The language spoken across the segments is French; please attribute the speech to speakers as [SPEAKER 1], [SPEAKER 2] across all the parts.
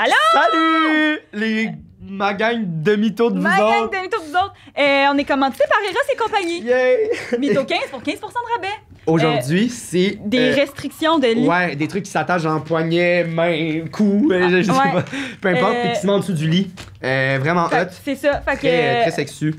[SPEAKER 1] Allô? Salut! Les, ma gang de mythos de ma vous gang autres.
[SPEAKER 2] de de vous autres. Euh, on est commandité par Eros et compagnie. Yeah! Mytho 15 pour 15 de rabais.
[SPEAKER 1] Euh, Aujourd'hui, c'est. Des euh, restrictions de lit. Ouais, des trucs qui s'attachent en poignet, main, cou, je, sais pas. Peu importe, puis qui se mettent en dessous du lit. vraiment hot. C'est
[SPEAKER 2] ça. Fait très, très
[SPEAKER 1] sexu.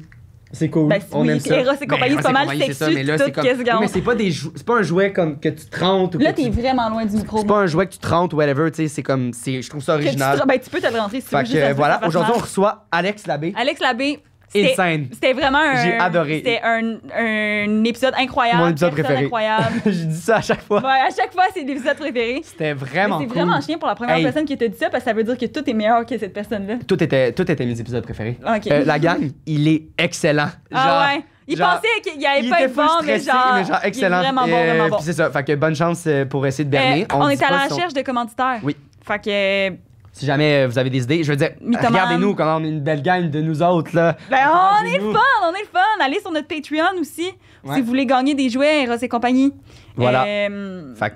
[SPEAKER 1] C'est cool. Ben, on est aime ça. et ben, compagnie, c'est pas mal mais c'est comme... mais c'est pas des c'est pas un jouet comme que tu trentes ou Là, t'es vraiment loin du micro. C'est pas un jouet que tu trentes ou whatever, tu sais, c'est comme je trouve ça original. tu, ben,
[SPEAKER 2] tu peux te rentrer si tu veux. voilà, aujourd'hui, on reçoit Alex Labbé. Alex Labbé, c'était vraiment un. J'ai adoré. C'était un, un, épisode incroyable. Mon épisode préféré. incroyable.
[SPEAKER 1] je dis ça à chaque fois.
[SPEAKER 2] à chaque fois, c'est l'épisode préféré. C'était
[SPEAKER 1] vraiment. C'est vraiment chien pour la première personne
[SPEAKER 2] qui te dit ça parce que ça veut dire que tout est meilleur que cette personne-là.
[SPEAKER 1] Tout était, tout était mes épisodes préférés. Euh, la gang, il est excellent. Ah
[SPEAKER 2] ouais. Il pensait qu'il n'allait pas être bon, mais, genre, excellent. Il est vraiment bon, euh, c'est ça.
[SPEAKER 1] Fait que bonne chance euh, pour essayer de berner. on, est à la recherche
[SPEAKER 2] de commanditaires.
[SPEAKER 1] Oui. Fait que si jamais euh, vous avez des idées, je veux dire, regardez-nous quand on est une belle gang de nous autres. Ben,
[SPEAKER 2] oh, on est le fun, on est le fun. Allez sur notre Patreon aussi si vous voulez gagner des jouets Ross et compagnie. Voilà. Euh, euh,
[SPEAKER 1] fait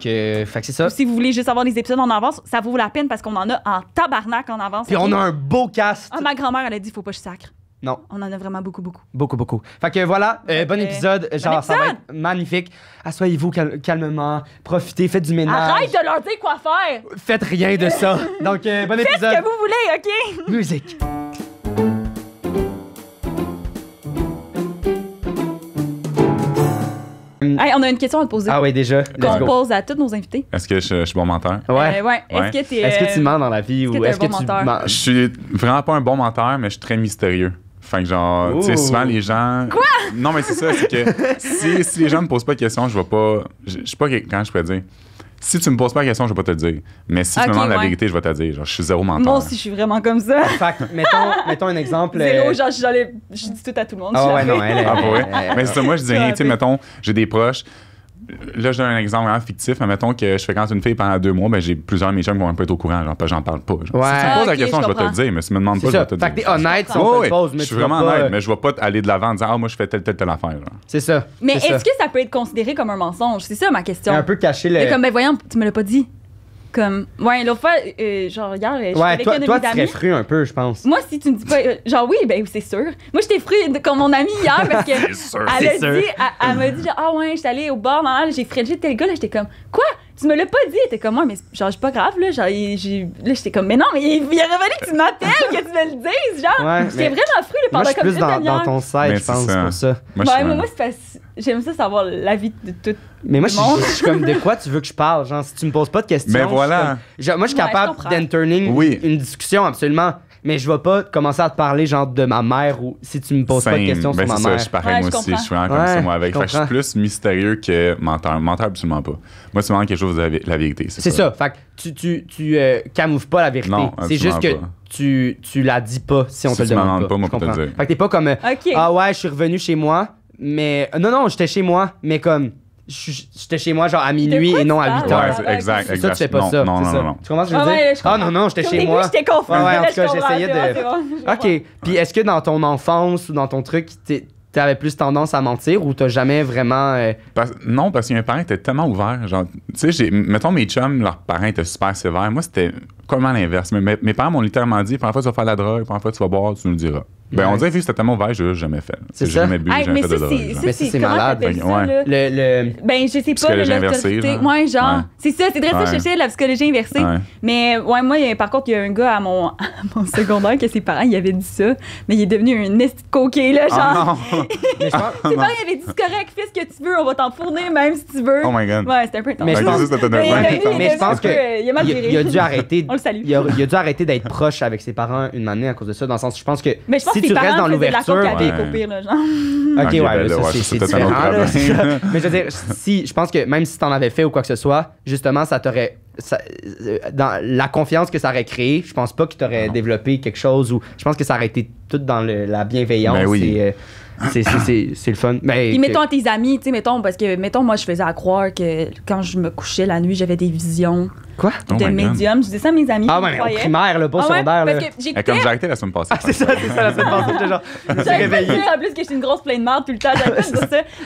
[SPEAKER 1] que, c'est ça. Si vous voulez
[SPEAKER 2] juste avoir des épisodes en avance, ça vaut la peine parce qu'on en a en tabarnak en avance. Puis on a un
[SPEAKER 1] beau cast.
[SPEAKER 2] Ah, ma grand-mère, elle a dit faut pas que je sacre. Non. On en a vraiment beaucoup, beaucoup.
[SPEAKER 1] Beaucoup, beaucoup. Fait que voilà, euh, bon épisode. Genre, ça va magnifique. Asseyez-vous calmement, profitez, faites du ménage. Arrête
[SPEAKER 2] de leur dire quoi faire! Faites rien de ça.
[SPEAKER 1] Donc, bon euh, bon Faites ce que vous voulez, OK? Musique.
[SPEAKER 2] on a une question à te poser. Ah
[SPEAKER 3] oui, déjà. Qu'on pose
[SPEAKER 2] à tous nos invités.
[SPEAKER 3] Est-ce que je, suis bon menteur? Ouais. Euh, est-ce que tu mens dans la vie ou est-ce que tu Je suis vraiment pas un bon menteur, mais je suis très mystérieux. Fait que genre, tu sais, souvent les gens. Quoi? Non, mais c'est ça, c'est que si, les gens me posent pas de questions, je vais pas. Je sais pas quand je pourrais dire. Si tu me poses pas de questions, je vais pas te dire. Mais si tu me demandes la vérité, je vais te dire. Genre, je suis zéro menteur. non
[SPEAKER 2] si je suis vraiment comme ça. Fait mettons, mettons un exemple. Zéro, euh, genre, je, dis tout à tout le monde. Ah ouais, non, elle, ah mais c'est ça, moi, je dis rien. Tu sais,
[SPEAKER 3] mettons, j'ai des proches là, je donne un exemple vraiment fictif. mettons que je fréquente une fille pendant deux mois, ben, j'ai plusieurs de mes chums qui vont un peu être au courant. Genre, j'en parle pas. Si tu me poses la question, je, vais te le dire, mais si tu me demandes pas, je vais te le dire. Fait que t'es honnête, si Je suis vraiment honnête, euh, mais je vais pas aller de l'avant en disant, oh, moi, je fais telle, telle, telle affaire. C'est ça. Mais est-ce que
[SPEAKER 2] ça peut être considéré comme un mensonge? C'est ça ma question. Un peu
[SPEAKER 3] caché le. Mais comme,
[SPEAKER 2] ben voyons, tu me l'as pas dit comme ouais l'autre fois euh, genre hier je ouais, avec toi, un de toi, tu
[SPEAKER 1] un peu je pense
[SPEAKER 2] moi si tu me dis pas euh, genre oui ben c'est sûr moi j'étais fru comme mon amie hier parce que sûr, elle, a dit, elle, m'a dit genre, ah ouais j'étais allée au bar j'ai fréquenté tel gars là j'étais comme quoi tu me l'as pas dit. T'es comme, moi, mais genre, c'est pas grave, là. j'ai, là, j'étais comme, mais non, mais il, il aurait fallu que tu m'appelles, que tu me le dises. Genre, ouais, j'étais vraiment fru là, pendant de comme ça. plus dans, ton site, je pense,
[SPEAKER 1] pour ça. Moi,
[SPEAKER 2] j'aime ça savoir l'avis
[SPEAKER 1] de tout. Mais moi, le monde. Je, moi, je, suis comme, de quoi tu veux que je parle? Genre, si tu me poses pas de questions. Mais voilà. moi, je suis capable ouais, une discussion, absolument mais je vais pas commencer à te parler genre de ma mère ou si tu
[SPEAKER 3] me poses pas de questions ben, sur ma ça, mère. Je suis pareil, moi aussi, je suis vraiment comme ça, moi avec. Je, suis plus mystérieux que menteur. Menteur, absolument pas. Moi, c'est vraiment quelque chose de la vérité. C'est ça.
[SPEAKER 1] Fait tu, tu, tu euh, camoufles pas la vérité. C'est juste que tu, tu la dis pas si on te le demande. pas, moi, je te Fait que t'es pas comme Ah ouais, je suis revenu chez moi, mais. Euh, non, non, j'étais chez moi, mais comme j'étais chez moi genre à minuit et non à 8 h Ouais, exact, exact. Ça, tu fais pas non, ça. Non, non, non, Tu commences ce que je veux ah dire? Ah non, non, j'étais chez moi. J'étais confus. ouais, en tout cas, j'essayais de. ok. Puis est-ce que dans
[SPEAKER 3] ton enfance ou dans ton truc, t'avais plus tendance à mentir ou t'as jamais vraiment. Euh, non, parce que mes parents étaient tellement ouverts. Genre, tu sais, mettons mes chums, leurs parents étaient super sévères. Moi, c'était l'inverse. Mais mes, parents m'ont littéralement dit parfois tu vas faire la drogue, parfois tu vas boire, tu nous le diras. Ben, on dirait que c'était tellement ouvert, j'ai jamais fait. J'ai jamais bu, j'ai jamais fait de drogue. Mais c'est malade. Ben, ouais. le, le...
[SPEAKER 2] ben, je sais pas. Psychologie inversée. Ouais, genre. C'est ça, c'est très ça chez la psychologie inversée. Mais ouais, moi, par contre, il y a un gars à mon, secondaire que ses parents, il avait dit ça, mais il est devenu un est coquet, là, genre.
[SPEAKER 3] Ses parents, il avait
[SPEAKER 2] dit correct, fais ce que tu veux, on va t'en fournir même si tu veux. Oh my god. Ouais, c'était un peu Mais je pense que. dû arrêter
[SPEAKER 1] il a, dû arrêter d'être proche avec ses parents une année à cause de ça, dans le sens, je pense que si tu restes dans l'ouverture. Là, genre. Ok, ouais, ben c'est mais je veux dire, si, je pense que même si t'en avais fait ou quoi que ce soit, justement, ça t'aurait euh, dans la confiance que ça aurait créé, je pense pas qu'il tu aurais développé quelque chose ou je pense que ça aurait été tout dans la bienveillance. Ben oui. Euh, c'est, le fun. Mais Puis mettons
[SPEAKER 2] tes amis, tu sais, mettons, parce que, mettons, moi, je faisais à croire que quand je me couchais la nuit, j'avais des visions Quoi? Oh de médium. Je disais ça à mes amis. Ah, ouais, mais au primaire, là, pas ah, secondaire. Comme j'ai arrêté
[SPEAKER 3] la semaine passée. Ah, c'est ça, c'est ça, la semaine passée. J'étais genre, je me
[SPEAKER 2] En plus, que j'étais une grosse pleine de marde tout le temps.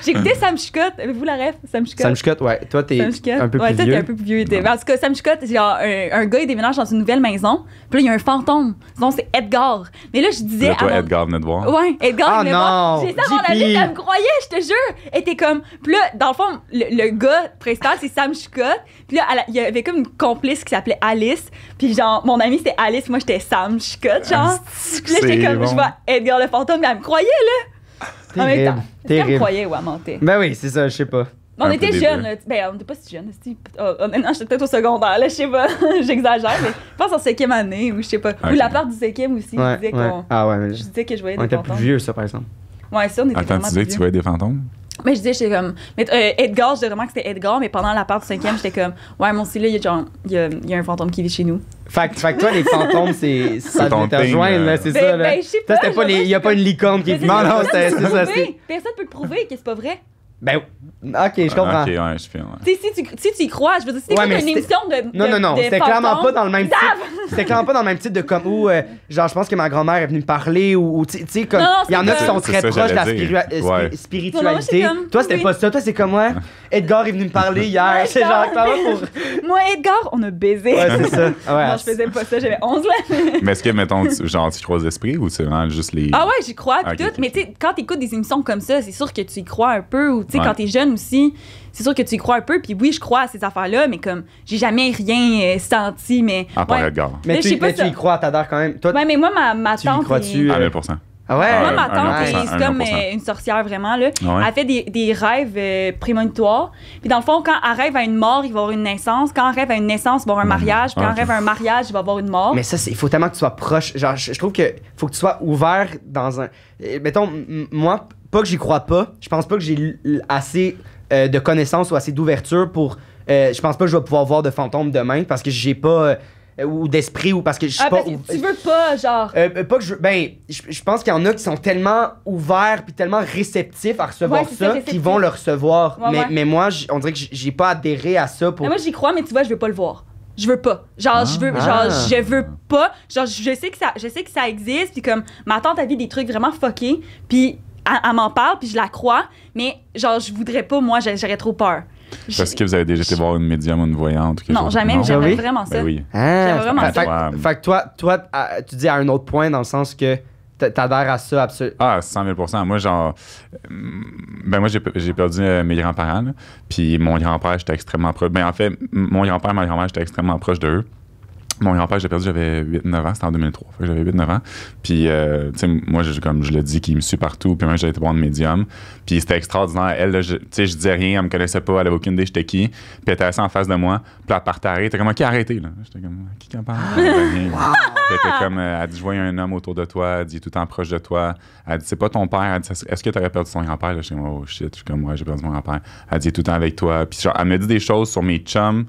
[SPEAKER 2] J'écoutais Sam Chicotte. Avez-vous la ref? Sam Chicotte. Sam Chicotte,
[SPEAKER 1] ouais. Toi, t'es un peu plus vieux. Ouais, toi, t'es un peu
[SPEAKER 2] plus vieux. Mais En tout cas, Sam Chicotte, genre, un, un gars, il déménage dans une nouvelle maison. Puis là, il y a un fantôme. Sinon, c'est Edgar. Mais là, je disais. toi, Edgar
[SPEAKER 3] venait de voir. Ouais, Edgar ah, venait de voir. J'ai ça avant la me
[SPEAKER 2] croyait, je te jure. Elle était comme. Puis là, dans le fond, le gars principal, c'est Sam Chicotte. Puis là, il y avait comme une complice qui s'appelait Alice. Puis genre, mon ami c'était Alice, moi j'étais Sam Scott, genre. Ah, Puis là, j'étais comme, je vois Edgar le fantôme, mais elle me croyait, là.
[SPEAKER 1] Terrible, en elle me croyait ou elle mentait. Ben oui, c'est ça, je sais pas. On était jeunes, là.
[SPEAKER 2] ben on était pas si jeunes. Oh, honnêtement, oh, j'étais peut-être au secondaire, là, je sais pas, j'exagère, mais je pense en cinquième année, ou je sais pas. Ou la part du cinquième aussi, je disais qu'on.
[SPEAKER 3] Ah ouais, mais je disais que je voyais des fantômes. On était plus vieux, ça, par exemple.
[SPEAKER 2] Ouais, ça, on était Attends, tu disais que tu voyais des fantômes? Mais je disais, j'étais comme. Euh, Edgar, je disais vraiment que c'était Edgar, mais pendant la part du cinquième, j'étais comme, ouais, mon style, il y, a, y, a, un fantôme qui vit chez
[SPEAKER 1] nous. Fait que toi, les fantômes, c'est ben, ça là, c'est ben, ça. Là. je pas. Il n'y a pas une licorne qui vit. Non, non, c'est ça.
[SPEAKER 2] Personne peut le prouver que c'est pas vrai.
[SPEAKER 1] Ben, ok, je comprends.
[SPEAKER 3] Ok,
[SPEAKER 2] Si, tu, si tu y crois, je veux dire, si ouais, une émission de. Non, non, non, c'était clairement pas dans le même titre. c'était clairement
[SPEAKER 1] pas dans le même titre de comme où, euh, genre, je pense que ma grand-mère est venue me parler ou, tu sais, comme. Il y en a qui sont très proches de la euh, spiritualité. Toi, c'était pas ça. Toi, c'est comme, ouais. Edgar est venu me parler hier. C'est genre, pour.
[SPEAKER 2] Moi, Edgar, on a baisé. Ouais, c'est ça. non, je faisais pas ça, j'avais 11 ans. mais est-ce
[SPEAKER 3] que, mettons, genre, tu crois l'esprit ou c'est vraiment juste les. Ah
[SPEAKER 2] ouais, j'y crois, ah, tout. Mais tu sais, quand t'écoutes des émissions comme ça, c'est sûr que tu y crois un peu tu sais, quand t'es jeune aussi, c'est sûr que tu y crois un peu. Puis oui, je crois à ces affaires-là, mais comme, j'ai jamais rien euh, senti, mais. À part ouais. Mais, tu, mais tu y
[SPEAKER 1] crois, t'adores quand même. Toi,
[SPEAKER 2] mais moi, ma, ma tu Y crois -tu, euh?
[SPEAKER 1] À ah Moi, ma ah, tante, c'est comme euh,
[SPEAKER 2] une sorcière vraiment. Là. Ah elle fait des, rêves prémonitoires. Puis dans le fond, quand elle rêve à une mort, il va y avoir une naissance. Quand elle rêve à une naissance, il va y avoir un mhm. mariage. quand elle rêve à un mariage, il va y avoir une mort. Mais
[SPEAKER 1] ça, il faut tellement que tu sois proche. Genre, je, trouve que faut que tu sois ouvert dans un. mettons, moi, pas que j'y crois pas. Je pense pas que j'ai assez euh, de connaissances ou assez d'ouverture pour. Euh, je pense pas que je vais pouvoir voir de fantômes demain parce que j'ai pas. Euh, ou d'esprit ou parce que je ah, pas. tu
[SPEAKER 2] veux pas, genre.
[SPEAKER 1] pas que je. Ben, je pense qu'il y en a qui sont tellement ouverts puis tellement réceptifs à recevoir ça, qu'ils vont le recevoir. mais, mais, moi, on dirait que j'ai pas adhéré à ça pour. Mais moi, j'y
[SPEAKER 2] crois, mais tu vois, je veux pas le voir je veux pas. Genre, je veux, genre, ah. je veux pas. Genre, je sais que ça, je sais que ça existe. Puis comme, ma tante a vu des trucs vraiment fuckés. Puis elle, m'en parle, puis je la crois, mais genre, je voudrais pas, moi, j'aurais trop peur.
[SPEAKER 3] Parce que vous avez déjà été voir une médium ou une voyante? Ou non, jamais, j'aimerais vraiment ben ça. Ah,
[SPEAKER 1] J'avais vraiment ça.
[SPEAKER 3] Fait, que toi, toi, tu dis à un autre point dans le sens que t'adhères à ça absolument. Ah, 100 000 Moi, genre. Ben, moi, j'ai, perdu euh, mes grands-parents, puis mon grand-père, j'étais extrêmement proche. Ben, en fait, mon grand-père, et ma grand-mère, j'étais extrêmement proche d'eux mon grand-père, j'ai perdu, j'avais 8-9 ans, c'était en 2003, j'avais 8-9 ans. Puis, euh, tu sais, moi, je, comme je l'ai dit qui me suit partout, puis moi, j'ai été bon de médium. Puis c'était extraordinaire. Elle, tu sais, je disais rien, elle me connaissait pas, elle avait aucune idée, j'étais qui. Puis elle était assise en face de moi, puis elle partait arrêter. T'es comme, qui a arrêté, là? J'étais comme, qui qu'en parle? Ah. Elle était comme, euh, elle dit, je vois un homme autour de toi, elle dit, tout le temps proche de toi. Elle dit, c'est pas ton père, elle dit, est-ce que t'aurais perdu ton grand-père? Là, je comme oh shit, je suis comme, moi j'ai perdu mon grand-père. Elle dit, tout le temps avec toi. Puis genre, elle me dit des choses sur mes chums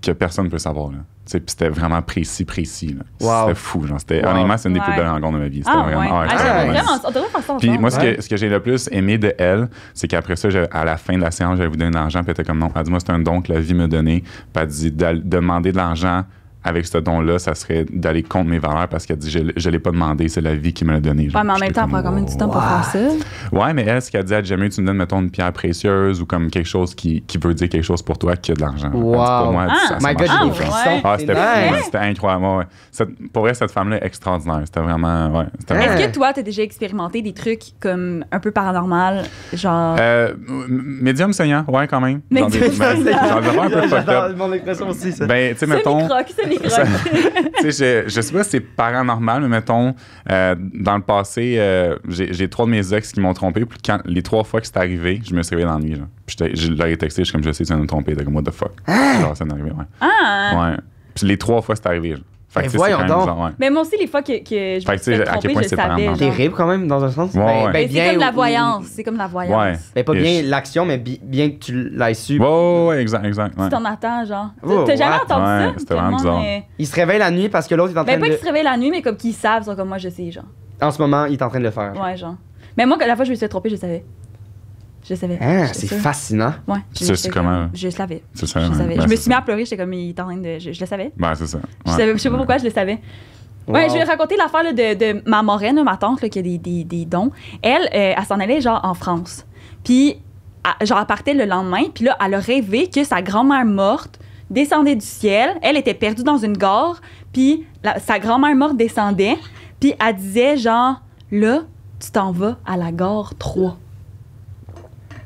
[SPEAKER 3] que personne ne peut savoir, là. C'était vraiment précis, précis. C'était fou. Genre, Honnêtement, c'est une des plus belles rencontres de ma vie. C'était ah, vraiment. Ouais. Ah,
[SPEAKER 2] puis moi, ce que, ce
[SPEAKER 3] que j'ai le plus aimé de elle, c'est qu'après ça, à la fin de la séance, j'avais vous donner de l'argent. Puis elle était comme non. Elle dit Moi, c'est un don que la vie me donnait Puis elle dit Demander de l'argent avec ce don-là, ça serait d'aller contre mes valeurs parce qu'elle dit Je ne l'ai pas demandé, c'est la vie qui me l'a donné.
[SPEAKER 2] ouais, mais en même temps, elle prend quand même du temps pour faire ça.
[SPEAKER 3] Ouais, mais elle, ce qu'elle dit, elle dit jamais tu me donnes, mettons, une pierre précieuse ou comme quelque chose qui, qui veut dire quelque chose pour toi qui a de l'argent. Wow. Pour moi, ça, my ça God, ah, c'était incroyable. pour vrai, cette femme-là est extraordinaire. C'était vraiment. Ouais, Est-ce que
[SPEAKER 2] toi, tu as déjà expérimenté des trucs comme un peu paranormal, genre.
[SPEAKER 3] Euh, médium saignant, ouais, quand même. Médium ben, saignant. J'en un peu fucked up. Mon expression aussi, ben, tu sais, mettons. je, sais pas si c'est paranormal, mais mettons, euh, dans le passé, euh, j'ai trois de mes ex qui m'ont trompé. Puis quand, les trois fois que c'est arrivé, je me suis réveillé dans la nuit. je leur ai texté, je suis comme, je sais, tu ça nous tromper. T'es comme, what the fuck. ça ah! m'est arrivé,
[SPEAKER 2] Ah!
[SPEAKER 3] Ouais. Puis les trois fois, c'est arrivé. Fait ben voyons donc.
[SPEAKER 2] Mais moi aussi, les fois que, que je me suis trompée, je savais. Terrible
[SPEAKER 3] quand
[SPEAKER 1] même, dans un sens. Ben, ben, c'est comme,
[SPEAKER 2] la voyance. C'est comme la voyance.
[SPEAKER 1] Mais pas bien l'action, mais bien que tu l'aies su. Ouais, exact, exact. Tu t'en
[SPEAKER 2] attends, genre. Oh, t'as jamais entendu ça? C'était vraiment bizarre. Mais...
[SPEAKER 1] Ils se réveille la nuit parce que l'autre est en train de... Mais pas qu'il se
[SPEAKER 2] réveille la nuit, mais comme qu'ils savent, comme moi, je sais, genre.
[SPEAKER 1] En ce moment, il est en train de le faire.
[SPEAKER 2] Ouais, genre. Mais moi, la fois je me suis trompée, je savais. Je savais. Hein, c'est
[SPEAKER 3] fascinant. Ouais, Je savais. C'est ça. Je, hein. savais. Ben, je me suis mis à
[SPEAKER 2] pleurer, j'étais comme, il de. Je, le savais.
[SPEAKER 3] Ben, c'est ça. Je, savais, je sais pas
[SPEAKER 2] pourquoi, je le savais.
[SPEAKER 3] Ouais, je vais raconter
[SPEAKER 2] l'affaire de, de ma moraine, ma tante, qui a des, des, des dons. Elle, euh, elle s'en allait, genre, en France. Puis, elle, genre, partait le lendemain, puis là, elle a rêvé que sa grand-mère morte descendait du ciel. Elle était perdue dans une gare, puis sa grand-mère morte descendait, puis elle disait, genre, là, tu t'en vas à la gare 3.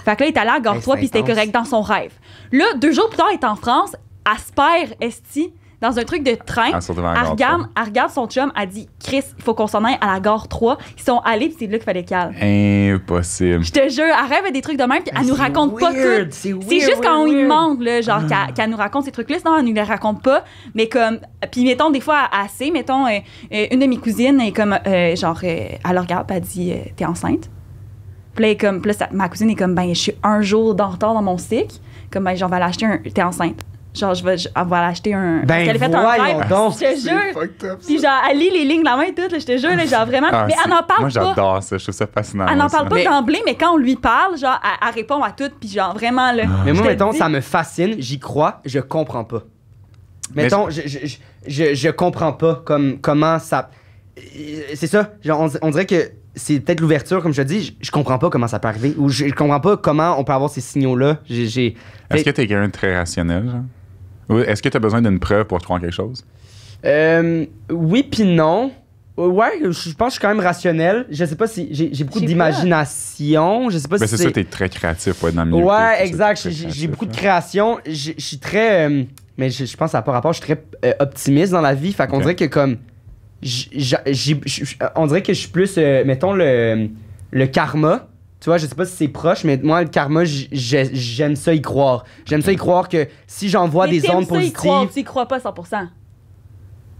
[SPEAKER 2] Fait que là, il est allé à Gare 3 puis c'était correct dans son rêve. Là, deux jours plus tard, il est en France, aspire Esti dans un truc de train. Elle, regarde, regarde son chum, elle dit Chris, il faut qu'on s'en aille à la gare 3. Ils sont allés, puis c'est là qu'il fallait calme.
[SPEAKER 3] Impossible. Je
[SPEAKER 2] te jure, elle rêve des trucs de même, puis elle ah, nous raconte pas tout. C'est juste quand on lui demande, là, genre, ah. qu'elle nous raconte ces trucs-là. Sinon, elle nous les raconte pas. Mais comme, puis mettons, des fois, assez, mettons, euh, euh, une de mes cousines, est comme, euh, genre, elle regarde, puis elle dit T'es enceinte puis comme, plus ma cousine est comme, ben, je suis un jour en retard dans mon cycle. Comme, ben, genre, va l'acheter un. T'es enceinte. Genre, je vais, je, elle va l'acheter un. Ben, parce fait un donc. Je te jure. Puis genre, elle lit les lignes de la main et tout, là, je te jure, genre vraiment. Ah, mais elle n'en parle moi, pas. Moi, j'adore
[SPEAKER 3] ça, je trouve ça fascinant. Elle n'en parle pas d'emblée,
[SPEAKER 2] mais quand on lui parle, genre, elle, répond à tout, puis genre vraiment, là. Ah. Mais moi, mettons, ça
[SPEAKER 1] me fascine, j'y crois, je comprends pas. Mettons, je... Je, je, je, comprends pas comme, comment ça. C'est ça, genre, on dirait que c'est peut-être l'ouverture, comme je te dis, je, comprends pas comment ça peut arriver ou je, comprends pas comment on peut avoir ces signaux-là.
[SPEAKER 3] J'ai, Est-ce que t'es quelqu'un de très rationnel, Ou est-ce que t'as besoin d'une preuve pour croire quelque chose? Euh, oui puis non. Euh, ouais, je pense que je suis quand même rationnel. Je sais pas
[SPEAKER 1] si j'ai, beaucoup d'imagination. Je sais pas ben, si c'est ça, t'es
[SPEAKER 3] très créatif, ouais, dans le milieu. Ouais,
[SPEAKER 1] exact. J'ai, beaucoup de hein. création. Je suis très, euh, mais je pense à pas rapport, je suis très optimiste dans la vie. Fait qu'on dirait que comme j on dirait que je suis plus, euh, mettons, le, le karma. Tu vois, je sais pas si c'est proche, mais moi, le karma, j'aime ça y croire. J'aime ça y croire que si j'envoie des ondes ça positives. Y tu
[SPEAKER 2] y crois pas 100%.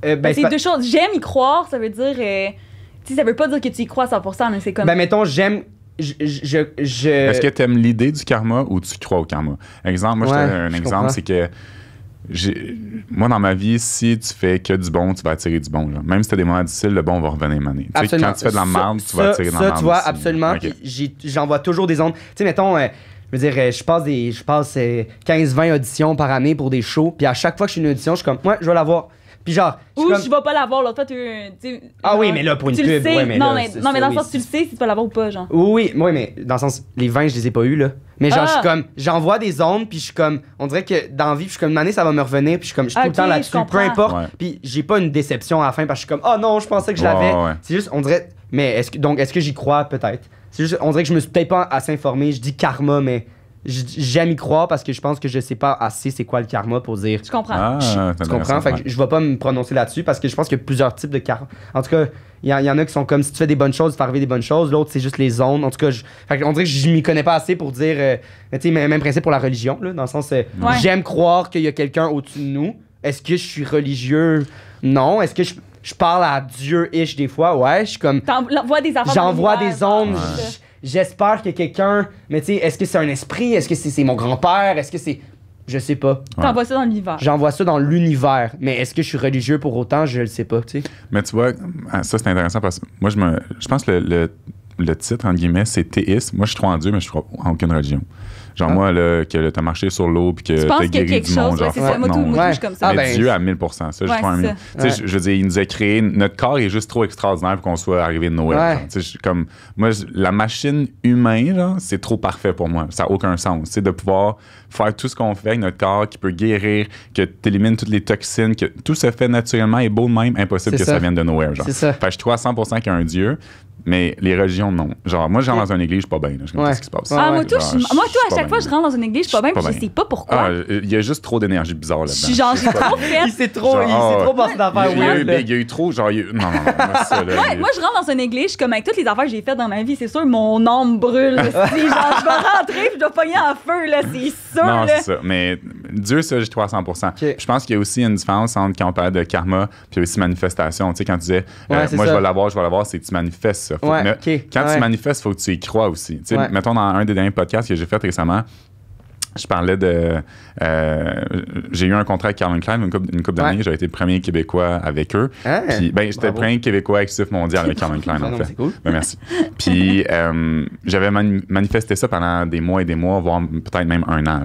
[SPEAKER 2] Euh, ben, c'est deux choses. J'aime y croire, ça veut dire. Euh, tu ça veut pas dire que tu y crois 100%,
[SPEAKER 1] mais c'est comme. Ben, mettons, j'aime
[SPEAKER 3] je, Est-ce que tu aimes l'idée du karma ou tu crois au karma? Exemple, moi, ouais, un exemple, c'est que moi, dans ma vie, si tu fais que du bon, tu vas attirer du bon. Même si tu as des moments difficiles, le bon va revenir maner. Tu sais, quand tu fais de la merde, tu vas attirer de la merde. Ça, tu vois,
[SPEAKER 1] absolument. Okay. J'envoie toujours des ondes. Tu sais, mettons. Euh, je veux dire, euh, je passe, des, je passe 15-20 euh, auditions par année pour des shows. Puis à chaque fois que je suis une audition, je suis comme, moi, je vais l'avoir puis genre. Ou je tu vais
[SPEAKER 2] pas l'avoir, là. Toi, tu. Ah oui, mais là, pour une pub. non, mais, non, mais dans le sens, tu le sais si tu vas l'avoir ou pas, genre.
[SPEAKER 1] Oui, oui, mais dans le sens, les vins, je les ai pas eu là. Mais genre, je suis ah. comme. J'envoie des ondes, puis je suis comme. On dirait que dans la vie, je suis comme une année, ça va me revenir, puis je suis comme. Je suis tout le temps là-dessus, peu importe. Puis j'ai pas une déception à la fin, parce que je suis comme. Oh non, je pensais que je l'avais. C'est juste, on dirait. Mais est-ce que. Donc, est-ce que j'y crois Peut-être. C'est juste, on dirait que je me suis peut-être pas assez informé. Je dis karma, mais j'aime y croire parce que je pense que je sais pas assez c'est quoi le karma pour dire. Ah, tu comprends. tu comprends? Fait je vais pas me prononcer là-dessus parce que je pense qu'il y a plusieurs types de karma. En tout cas, il y, en a qui sont comme si tu fais des bonnes choses, tu fais arriver des bonnes choses. L'autre, c'est juste les ondes. En tout cas, je, on dirait que je m'y connais pas assez pour dire. Euh, tu sais, même principe pour la religion, là, dans le sens, euh, j'aime croire qu'il y a quelqu'un au-dessus de nous. Est-ce que je suis religieux? Non. Est-ce que je parle à Dieu ish des fois ouais je suis comme j'envoie des j'envoie des ondes j'espère que quelqu'un. Mais tu sais, est-ce que c'est un esprit? Est-ce que c'est mon grand-père? Est-ce que c'est. Je sais pas. T'envoies vois ça dans l'univers. J'envoie ça dans l'univers. Mais est-ce que je suis religieux pour autant? Je le sais pas, tu sais.
[SPEAKER 3] Mais tu vois, ah, ça c'est intéressant parce que moi, je, me, je pense que le, le, titre, entre guillemets, c'est théisme. Moi, je crois en Dieu, mais je crois en aucune religion. Genre, ah. moi, là, que t'as marché sur l'eau puis que t'as guéri du monde. Genre, ça. ben, Dieu à 1000 je veux dire, il nous a créé. Notre corps est juste trop extraordinaire pour qu'on soit arrivé de Noël. comme, moi, la machine humaine, c'est trop parfait pour moi. Ça n'a aucun sens. C'est de pouvoir faire tout ce qu'on fait notre corps, qui peut guérir, que t'élimines toutes les toxines, que tout se fait naturellement et beau de même, impossible que ça. vienne de Noël. Genre. je crois à 100 qu'il y a un Dieu. Mais les religions, non. Genre, moi, je rentre dans une église, je suis pas bien. Je comprends ce qui se passe. Ah, moi, tout à chaque fois,
[SPEAKER 2] je rentre dans une église, je suis pas bien, je sais
[SPEAKER 3] pas pourquoi. Ah, il y a juste trop d'énergie bizarre là-dedans. Je suis genre, j'ai trop fait.
[SPEAKER 2] il s'est trop, il trop ah, passé d'affaires. Il, il,
[SPEAKER 3] y a eu trop, genre, Non, non, non. moi,
[SPEAKER 2] je rentre dans une église, comme avec toutes les affaires que j'ai faites dans ma vie, c'est sûr, mon âme brûle. genre, je vais rentrer, je dois pogner en feu, là, c'est sûr. Non, c'est ça.
[SPEAKER 3] Mais Dieu, ça, j'ai 300 Je pense qu'il y a aussi une différence entre quand on parle de karma, puis aussi manifestation. Tu sais, quand tu disais, euh, moi, je vais l'avoir, je vais l'avoir, c'est que tu manifestes quand tu manifestes, il faut que tu y crois aussi. Mettons dans un des derniers podcasts que j'ai fait récemment, je parlais de. Euh, j'ai eu un contrat avec Calvin Klein une couple, une d'années. J'avais été le premier Québécois avec eux. Hein? Puis, ben, j'étais le premier Québécois actif mondial avec Calvin Klein, en fait. Cool. Ben, merci. Puis, euh, j'avais manifesté ça pendant des mois et des mois, voire peut-être même un an.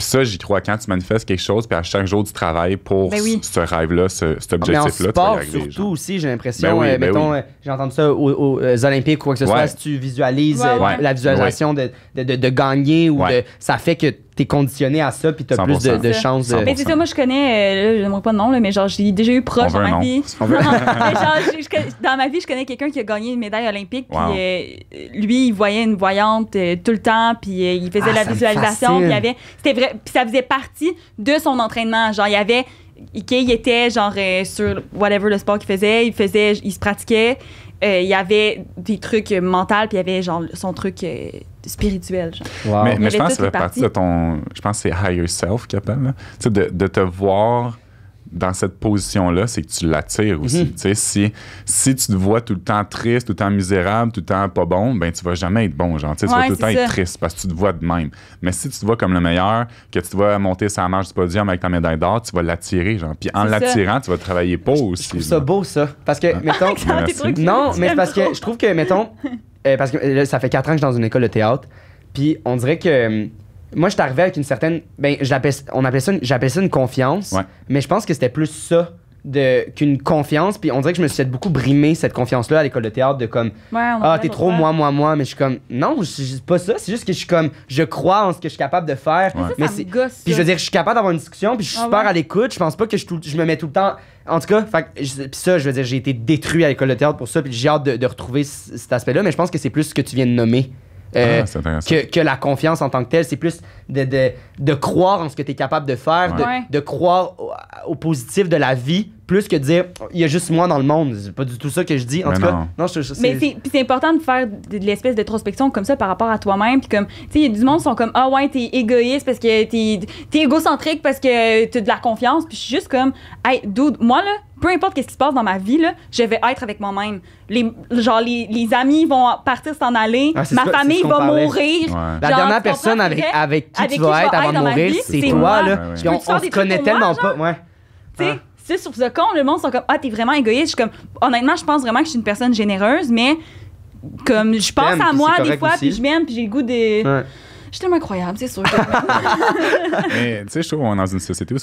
[SPEAKER 3] Puis ça, j'y crois. Quand tu manifestes quelque chose, puis à chaque jour tu travailles pour ben ce rêve-là, cet ah, objectif-là, tu vas surtout
[SPEAKER 1] aussi, j'ai l'impression, ben euh, ben mettons, euh, j'ai entendu ça aux, euh, Olympiques ou quoi que ce soit, si tu visualises la visualisation de, de, de, gagner ou de, ça fait que conditionné à ça, puis t'as plus de, de chances de. Mais c'est moi,
[SPEAKER 2] je connais, euh, je pas de nom, mais genre, j'ai déjà eu proche dans ma vie. je, dans ma vie, je connais quelqu'un qui a gagné une médaille olympique, puis euh, lui, il voyait une voyante euh, tout le temps, puis il faisait ah, la visualisation, il y avait. C'était vrai, puis ça faisait partie de son entraînement. Genre, il y avait. il était genre sur whatever le sport qu'il faisait, il faisait, il se pratiquait, euh, il y avait des trucs mentaux, puis il y avait genre son truc euh, spirituel. Genre. Mais, je pense que ça fait partie de
[SPEAKER 3] ton. Je pense que c'est higher self qu'il appelle. Tu de, te voir dans cette position-là, c'est que tu l'attires aussi. Mhm. si, si tu te vois tout le temps triste, tout le temps misérable, tout le temps pas bon, ben tu vas jamais être bon, genre. tu vas tout le temps être triste parce que tu te vois de même. Mais si tu te vois comme le meilleur, que tu te vois monter sa marche du podium avec ta médaille d'or, tu vas l'attirer, genre. Puis en l'attirant, tu vas travailler pas aussi. Je trouve ça beau, ça. Parce que, ah.
[SPEAKER 1] mettons. non, mais parce que je trouve que, mettons, euh, parce que euh, ça fait quatre ans que je suis dans une école de théâtre, puis on dirait que hum, moi, je suis arrivé avec une certaine. Ben, on ça, ça une confiance. Mais je pense que c'était plus ça qu'une confiance. Puis on dirait que je me suis beaucoup brimer cette confiance-là à l'école de théâtre de comme
[SPEAKER 2] Ah, t'es trop moi,
[SPEAKER 1] moi, moi. Mais je suis comme Non, c'est pas ça. C'est juste que je suis comme Je crois en ce que je suis capable de faire. Mais Puis je veux dire, je suis capable d'avoir une discussion. Puis je suis ah super à l'écoute. Je pense pas que je, me mets tout le temps. En tout cas, ça, je veux dire, j'ai été détruit à l'école de théâtre pour ça. Puis j'ai hâte de, de retrouver cet aspect-là. Mais je pense que c'est plus ce que tu viens de nommer. Euh, ah, que, la confiance en tant que telle. C'est plus de, croire en ce que tu es capable de faire, de, croire au, positif de la vie plus que dire il y a juste moi dans le monde. C'est pas du tout ça que je dis. En tout cas, non, je, Mais
[SPEAKER 2] c'est important de faire de, de l'espèce d'introspection comme ça par rapport à toi-même. Puis comme, tu sais, il y a du monde qui sont comme Ah ouais, t'es égoïste parce que t'es égocentrique parce que t'as de la confiance. Puis je suis juste comme Hey, dude, moi là, peu importe qu'est-ce qui se passe dans ma vie là, je vais être avec moi-même. Les genre les, les amis vont partir s'en aller, ah, ma famille va mourir. la dernière personne avec, avec qui tu vas être avant de mourir, c'est toi là. On, se connaît tellement pas,
[SPEAKER 1] ouais. Ah
[SPEAKER 2] sais, sur ce compte, le monde sont comme, ah, t'es vraiment égoïste. Je suis comme, honnêtement, je pense vraiment que je suis une personne généreuse, mais comme
[SPEAKER 3] je pense à moi des fois, puis je
[SPEAKER 2] m'aime, puis j'ai le goût de. Je suis incroyable, c'est sûr.
[SPEAKER 3] mais tu sais, je trouve qu'on est dans une société où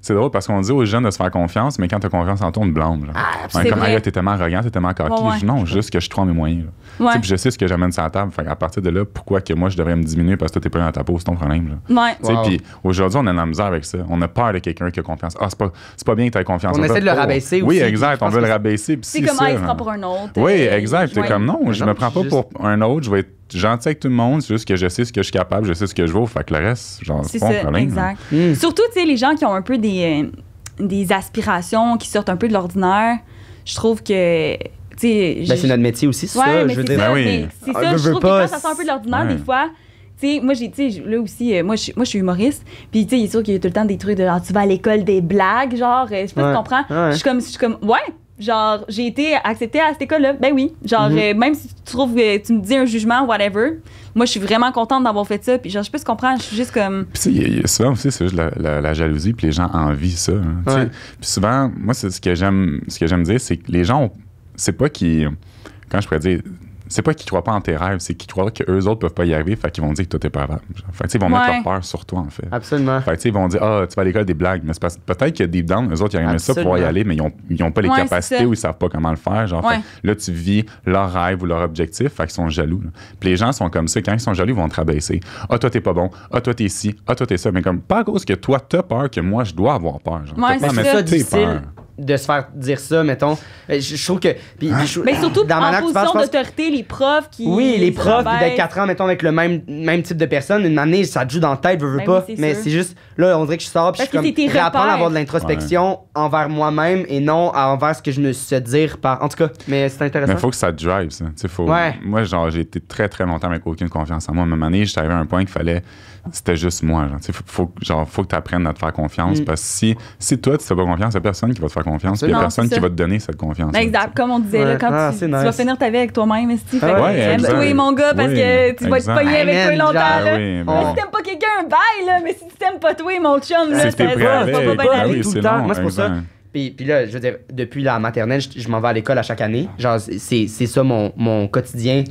[SPEAKER 3] c'est drôle parce qu'on dit aux jeunes de se faire confiance, mais quand as confiance en toi, on te blâme. Genre. Ah, comme, t'es tellement arrogant, t'es tellement coquille. Non, juste que je trouve mes moyens. puis Je sais ce que j'amène sur la table. Enfin, à partir de là, pourquoi que moi je devrais me diminuer parce que t'es pas dans ta peau, c'est ton problème. Tu sais, Puis aujourd'hui, on est en misère avec ça. On a peur de quelqu'un qui a confiance. Ah, c'est pas, pas bien que t'aies confiance. On, on essaie de le oh. rabaisser aussi. Oui, exact. On veut le rabaisser. C'est comme, il hein. pour un autre. Oui, euh, exact. T'es comme, non, je me prends pas pour un autre. Je vais gentil avec tout le monde, c'est juste que je sais ce que je suis capable, je sais ce que je vaux, fait que le reste, genre, c'est pas un problème. Exact. Hmm.
[SPEAKER 2] Surtout, tu sais, les gens qui ont un peu des, euh, des aspirations, qui sortent un peu de l'ordinaire, je trouve que. Ben, c'est notre métier aussi, c'est ça. je veux dire, ben oui.
[SPEAKER 3] c'est ça. Ah, je, je trouve pas, que quand ça sort un peu de l'ordinaire, des
[SPEAKER 2] fois. sais moi, j'ai, là aussi, euh, moi, je, moi, je suis humoriste. Puis, tu sais, il est sûr qu'il y a tout le temps des trucs de genre, tu vas à l'école des blagues, genre, euh, je sais pas si tu comprends. Je suis comme, je suis comme, ouais, genre, j'ai été acceptée à cette école-là. Ben oui. Genre, mhm. euh, même si tu trouves tu me dis un jugement, whatever, moi, je suis vraiment contente d'avoir fait ça. Puis, genre, je peux comprendre. Je suis juste comme.
[SPEAKER 3] Puis, ça, souvent aussi, c'est juste la, jalousie, puis les gens envient ça. Hein, puis, souvent, moi, c'est ce que j'aime ce que j'aime dire, c'est que les gens, c'est pas qui Quand je pourrais dire, c'est pas qu'ils croient pas en tes rêves, c'est qu'ils croient qu'eux autres peuvent pas y arriver, fait qu'ils vont dire que toi t'es pas capable. Fait que, ils vont mettre leur peur sur toi, en fait. Absolument. Fait que, ils vont dire, ah, tu vas à l'école des blagues, mais c'est peut-être que des down, eux autres, ils aiment ça pour y aller, mais ils ont, ils ont pas les capacités ou ils savent pas comment le faire. Genre, là, tu vis leur rêve ou leur objectif, fait qu'ils sont jaloux. Puis les gens sont comme ça, quand ils sont jaloux, ils vont te rabaisser. Ah, oh, toi, t'es pas bon. Ah, toi, t'es ci. Ah, toi, t'es ça. Mais comme, pas à cause que toi, t'as peur que moi, je dois avoir peur. Genre, ça, peur
[SPEAKER 1] de se faire dire ça, mettons. Euh, je, trouve que. Hein? mais surtout, dans en position
[SPEAKER 2] d'autorité, les profs qui. Oui, les profs, dès 4
[SPEAKER 1] ans, mettons, avec le même, même type de personne, une année, ça te joue dans la tête, veux, veux ben pas. mais c'est juste, là, on dirait que je sors, puis je suis comme. à avoir de l'introspection envers moi-même et non envers ce que je me suis dire par. En tout cas, mais c'est intéressant. Mais faut que
[SPEAKER 3] ça drive, ça. Faut... Moi, genre, j'ai été très, très longtemps avec aucune confiance en moi. À un j'étais arrivé à un point qu'il fallait c'était juste moi. Genre, faut, faut, faut que tu apprennes à te faire confiance mm. parce que si, si toi, tu ne fais pas confiance, il n'y a personne qui va te faire confiance. Il n'y a personne qui va te donner cette confiance. Ben,
[SPEAKER 2] exact. Comme on disait, là, quand ah, tu, vas finir ta vie avec toi-même, si tu aimes toi mon gars parce que tu vas te pogner avec toi longtemps. mais si t'aimes pas quelqu'un, bye, là. Mais si tu t'aimes pas toi, mon chum, là, ah c'est pas tout
[SPEAKER 3] le temps. Moi, c'est pour ça.
[SPEAKER 1] Puis, puis, là, je veux dire, depuis la maternelle, je, m'en vais à l'école à chaque année. Genre, c'est, ça mon, mon quotidien.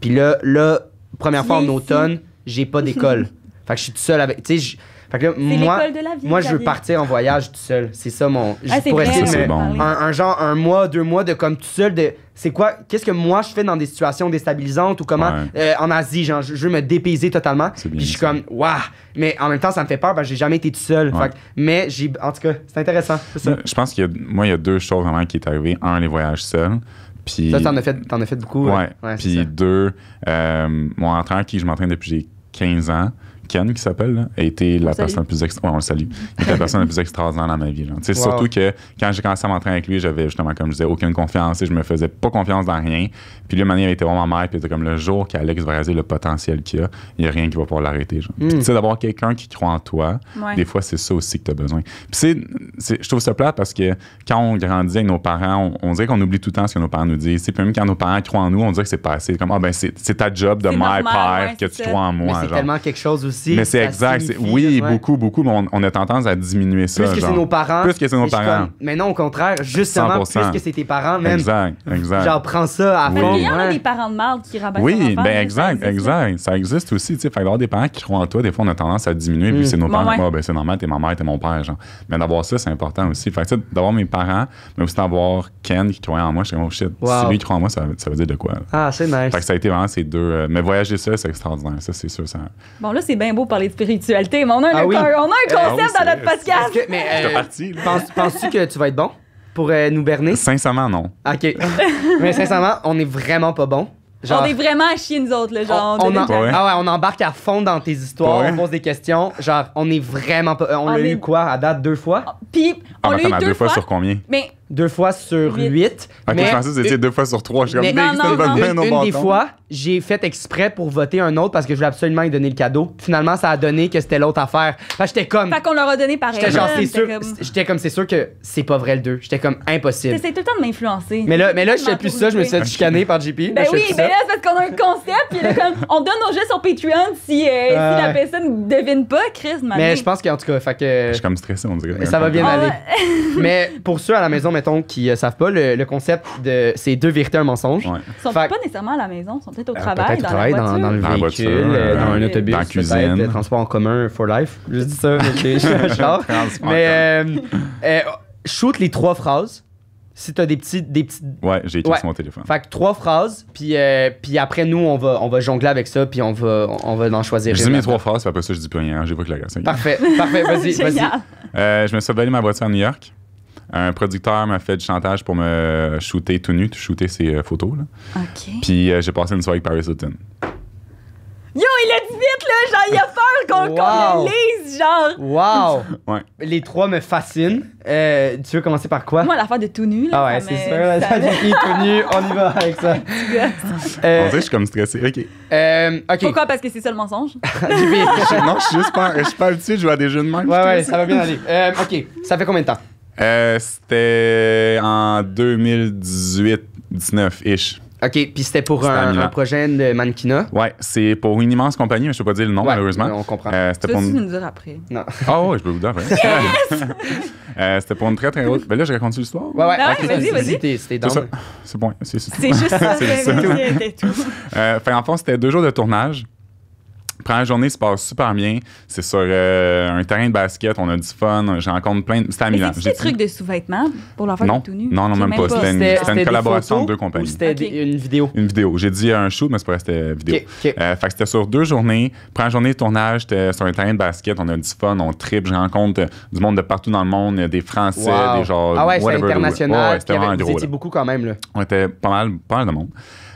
[SPEAKER 1] Puis là, là, première fois en automne, j'ai pas d'école. Fait je suis tout seul avec. Tu sais, fait que moi, moi, je veux partir en voyage tout seul. C'est ça mon. je ah, pourrais essayer bon. un, genre un mois, deux mois de comme tout seul de. C'est quoi Qu'est-ce que moi je fais dans des situations déstabilisantes ou comment euh, en Asie, genre je, veux me dépayser totalement. Puis je suis comme waouh. Mais en même temps, ça me fait peur parce que j'ai jamais été tout seul. Fait mais j'ai en tout cas, c'est intéressant. Ça.
[SPEAKER 3] Je pense qu'il y a moi il y a deux choses vraiment qui est arrivé. Un les voyages seuls. Puis ça t'en as fait en as fait beaucoup. Ouais. puis deux, euh, mon entraîneur qui je m'entraîne depuis j'ai 15 ans qui s'appelle, a été la personne la plus personne plus extraordinaire dans ma vie. Surtout que quand j'ai commencé à m'entraîner avec lui, j'avais justement, comme je disais, aucune confiance et je me faisais pas confiance dans rien. Puis lui, manière, il était vraiment mère, puis c'était comme le jour qu'Alex va réaliser le potentiel qu'il a, il n'y a rien qui va pouvoir l'arrêter. Mm. tu sais, d'avoir quelqu'un qui croit en toi, des fois, c'est ça aussi que tu as besoin. Puis c'est, je trouve ça plat parce que quand on grandit avec nos parents, on, dirait qu'on oublie tout le temps ce que nos parents nous disent. Puis même quand nos parents croient en nous, on dirait que c'est passé. Comme, ah ben, c'est ta job de my père, que tu crois en moi. C'est tellement
[SPEAKER 1] quelque chose aussi mais c'est exact. oui, beaucoup,
[SPEAKER 3] beaucoup, mais on, a tendance à diminuer ça. Plus que c'est nos parents. Plus que c'est nos parents.
[SPEAKER 1] mais non, au contraire, justement, 100%. plus que c'est tes parents, même. Exact, exact. Genre,
[SPEAKER 3] prends ça à oui. fond. Il y en a des
[SPEAKER 1] parents de mal qui
[SPEAKER 2] rabattent Oui, ben exact,
[SPEAKER 3] exact. Ça existe aussi, tu sais. Fait d'avoir des parents qui croient en toi, des fois, on a tendance à diminuer, puis mm. c'est nos parents ah, ben c'est normal, t'es ma mère, t'es mon père, genre. Mais d'avoir ça, c'est important aussi. Fait que, d'avoir mes parents, mais aussi d'avoir Ken qui croit en moi, je suis comme, oh shit, si lui croit en moi, ça, ça veut dire de quoi. Ah, c'est nice. Fait que ça a été vraiment ces deux. Euh, mais voyager ça, c'est extraordinaire. Ça, c'est sûr. Ça...
[SPEAKER 2] Bon, là, c'est bien beau parler de spiritualité, mais on a un,
[SPEAKER 3] ah eh concept dans notre podcast.
[SPEAKER 1] Que, euh, parti, penses, tu que tu vas être bon pour euh, nous berner? Sincèrement, non. OK. mais sincèrement, on est vraiment pas bon. on est vraiment à chier, nous autres, le genre. On, Ah ouais, on embarque à fond dans tes histoires, on pose des questions. Genre, on est vraiment pas. Euh, on, on l'a eu quoi à date deux fois? Puis,
[SPEAKER 3] ah, on ah, l'a eu deux fois, fois sur combien?
[SPEAKER 1] Mais deux fois sur huit. mais je pensais c'était
[SPEAKER 3] deux fois sur trois. Je suis comme, non, non, non, une, des fois,
[SPEAKER 1] j'ai fait exprès pour voter un autre parce que je voulais absolument lui donner le cadeau. Finalement, ça a donné que c'était l'autre affaire. Fait j'étais comme. Fait qu'on leur a donné pareil. J'étais genre, c'est sûr. J'étais comme, c'est sûr que c'est pas vrai le deux. J'étais comme, impossible. T'essayes
[SPEAKER 2] tout le temps de m'influencer. Mais là, mais là je sais plus ça. Je me suis fait
[SPEAKER 1] chicaner par JP. Ben oui, mais ben là,
[SPEAKER 2] c'est parce qu'on a un concept. Puis là, on donne nos gestes sur Patreon si, euh, la personne devine pas, Chris,
[SPEAKER 1] Mais je pense qu'en tout cas, fait que. Je suis
[SPEAKER 3] comme stressé, on dirait. Ça va bien
[SPEAKER 1] ah aller. Mais pour ceux à la maison, qui ne euh, savent pas, le, concept de ces deux vérités, un mensonge. Ouais. ne sont pas
[SPEAKER 2] nécessairement à la maison, ils sont peut-être au
[SPEAKER 1] euh, travail, dans, le véhicule, euh, dans un autobus, la cuisine. peut le transport en commun, for life. Je dis ça, mais je- Mais shoot les trois phrases. Si t'as des petits, des petites... Ouais, j'ai écrit sur mon téléphone. Fait que trois phrases, puis, puis après, nous, on va, on va jongler avec ça, puis on va, on va en choisir Je dis mes trois
[SPEAKER 3] phrases, puis après ça, je dis plus rien. J'ai que la
[SPEAKER 1] Parfait, parfait, vas-y, vas-y.
[SPEAKER 3] je me suis de ma voiture à New York. Un producteur m'a fait du chantage pour me shooter tout nu, shooter ses euh, photos. Là. OK. Puis euh, j'ai passé une soirée avec Paris Hilton.
[SPEAKER 2] Yo, il est vite, là, genre, il a peur qu'on wow. le lise,
[SPEAKER 1] genre. Wow! ouais. Les trois me fascinent. Euh, tu veux commencer par quoi? Moi,
[SPEAKER 2] l'affaire de tout nu, Ah ouais, c'est ça, la ça... tout
[SPEAKER 1] nu, on y va avec ça. euh, on je suis comme stressé. OK. Euh, Pourquoi?
[SPEAKER 2] Parce que c'est ça le mensonge?
[SPEAKER 1] Ah, non, je suis juste pas, je suis pas habitué Je jouer à des jeux de main. Ouais, ouais, ça va bien aller. OK, ça fait combien de temps?
[SPEAKER 3] c'était en 2018-19-ish. OK, puis c'était pour un, projet de mannequinat? Ouais, c'est pour une immense compagnie, mais je peux pas dire le nom, malheureusement. On comprend. Euh, c'était pour... nous dire après? Non. Ah oui, ouais, je peux vous dire après. yes! Euh, c'était pour une très, très haute... Ben là, je raconté l'histoire? Ouais, oui, ah vas-y, vas-y. C'était C'est bon, c'est juste C'est juste ça. C'était tout. Euh, fait, en fond, c'était deux jours de tournage première journée se passe super bien. C'est sur euh, un terrain de basket, on a du fun, j'ai rencontre plein de. C'était à Milan. J'ai des trucs
[SPEAKER 2] de sous-vêtements pour leur faire non, tout nu. Non, non, même, pas. C'était une, collaboration de deux compagnies. C'était
[SPEAKER 3] une vidéo. Une vidéo. J'ai dit un shoot, mais c'est pas c'était vidéo. Okay, euh, fait que c'était sur deux journées. Première journée de tournage, c'était sur un terrain de basket, on a du fun, on tripe, je rencontre du monde de partout dans le monde, des Français, des gens... Ah ouais, c'était international. Ouais, ouais,
[SPEAKER 1] beaucoup quand même,
[SPEAKER 3] On était pas mal de monde.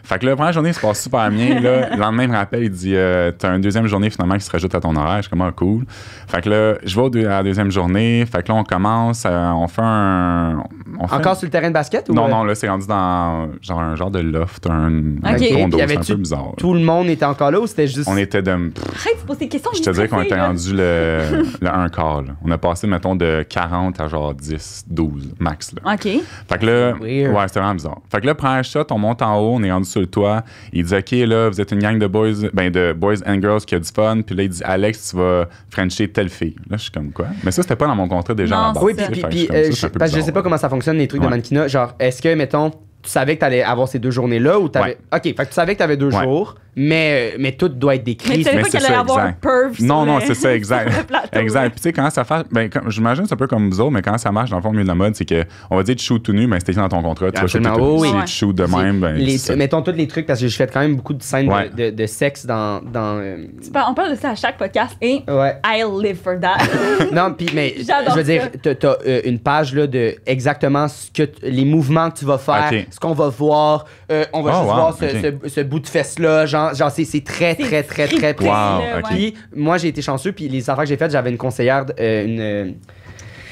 [SPEAKER 3] Fait que la première journée, se passe super bien. Là, le lendemain, me rappelle, il dit tu euh, T'as une deuxième journée finalement qui se rajoute à ton horaire. Je suis comme, ah, cool. Fait que là, je vais à la deuxième journée. Fait que là, on commence, euh, on fait un. Encore sur
[SPEAKER 1] le terrain de basket ou Non, euh? non,
[SPEAKER 3] là, c'est rendu dans genre un genre de loft, un, truc condo. un peu bizarre. Tout le monde était encore là ou c'était juste. On était de. Arrête
[SPEAKER 1] de poser des questions. Je te dirais qu'on était
[SPEAKER 3] rendu le, un 1 quart. On a passé, mettons, de 40 à genre 10, 12 max. Là. OK. Fait que là, ouais, c'était vraiment bizarre. Fait que là, première shot, on monte en haut, on est rendu sur le toit. Il dit OK, là, vous êtes une gang de boys, ben de boys and girls qui a du fun. Puis là, il dit Alex, tu vas frencher telle fille. Là, je suis comme quoi. Mais ça, c'était pas dans mon contrat déjà. Non, en oui, puis, puis, je, euh, parce je sais
[SPEAKER 1] pas comment ça fonctionne les trucs de mannequinat. Genre, est-ce que, mettons, tu savais que tu allais avoir ces deux journées-là ou t'avais. OK, fait que tu savais que tu avais deux jours
[SPEAKER 3] mais, euh, mais tout doit être décrit. Mais tu savais pas qu'il allait avoir perv Non, non, c'est ça, exact. exact. Puis tu sais, quand ça fait, ben, j'imagine c'est un peu comme vous autres, mais quand ça marche dans le fond, de la mode, c'est que, on va dire, tu shoots tout nu, mais c'était dans ton contrat, tu vas shooter tout nu. tu de même, ben,
[SPEAKER 1] mettons tous les trucs, parce que je fais quand même beaucoup de scènes de, sexe dans. Euh,
[SPEAKER 2] on parle de ça à chaque podcast et I live for that.
[SPEAKER 1] non, puis, mais je veux dire, t'as euh, une page là, de exactement ce que les mouvements que tu vas faire, ce qu'on va voir, on va oh, juste voir ce bout de fesse-là, genre Genre, c'est très, très, très, très précis. Puis moi, j'ai été chanceux, puis les affaires que j'ai faites, j'avais une conseillère, euh, une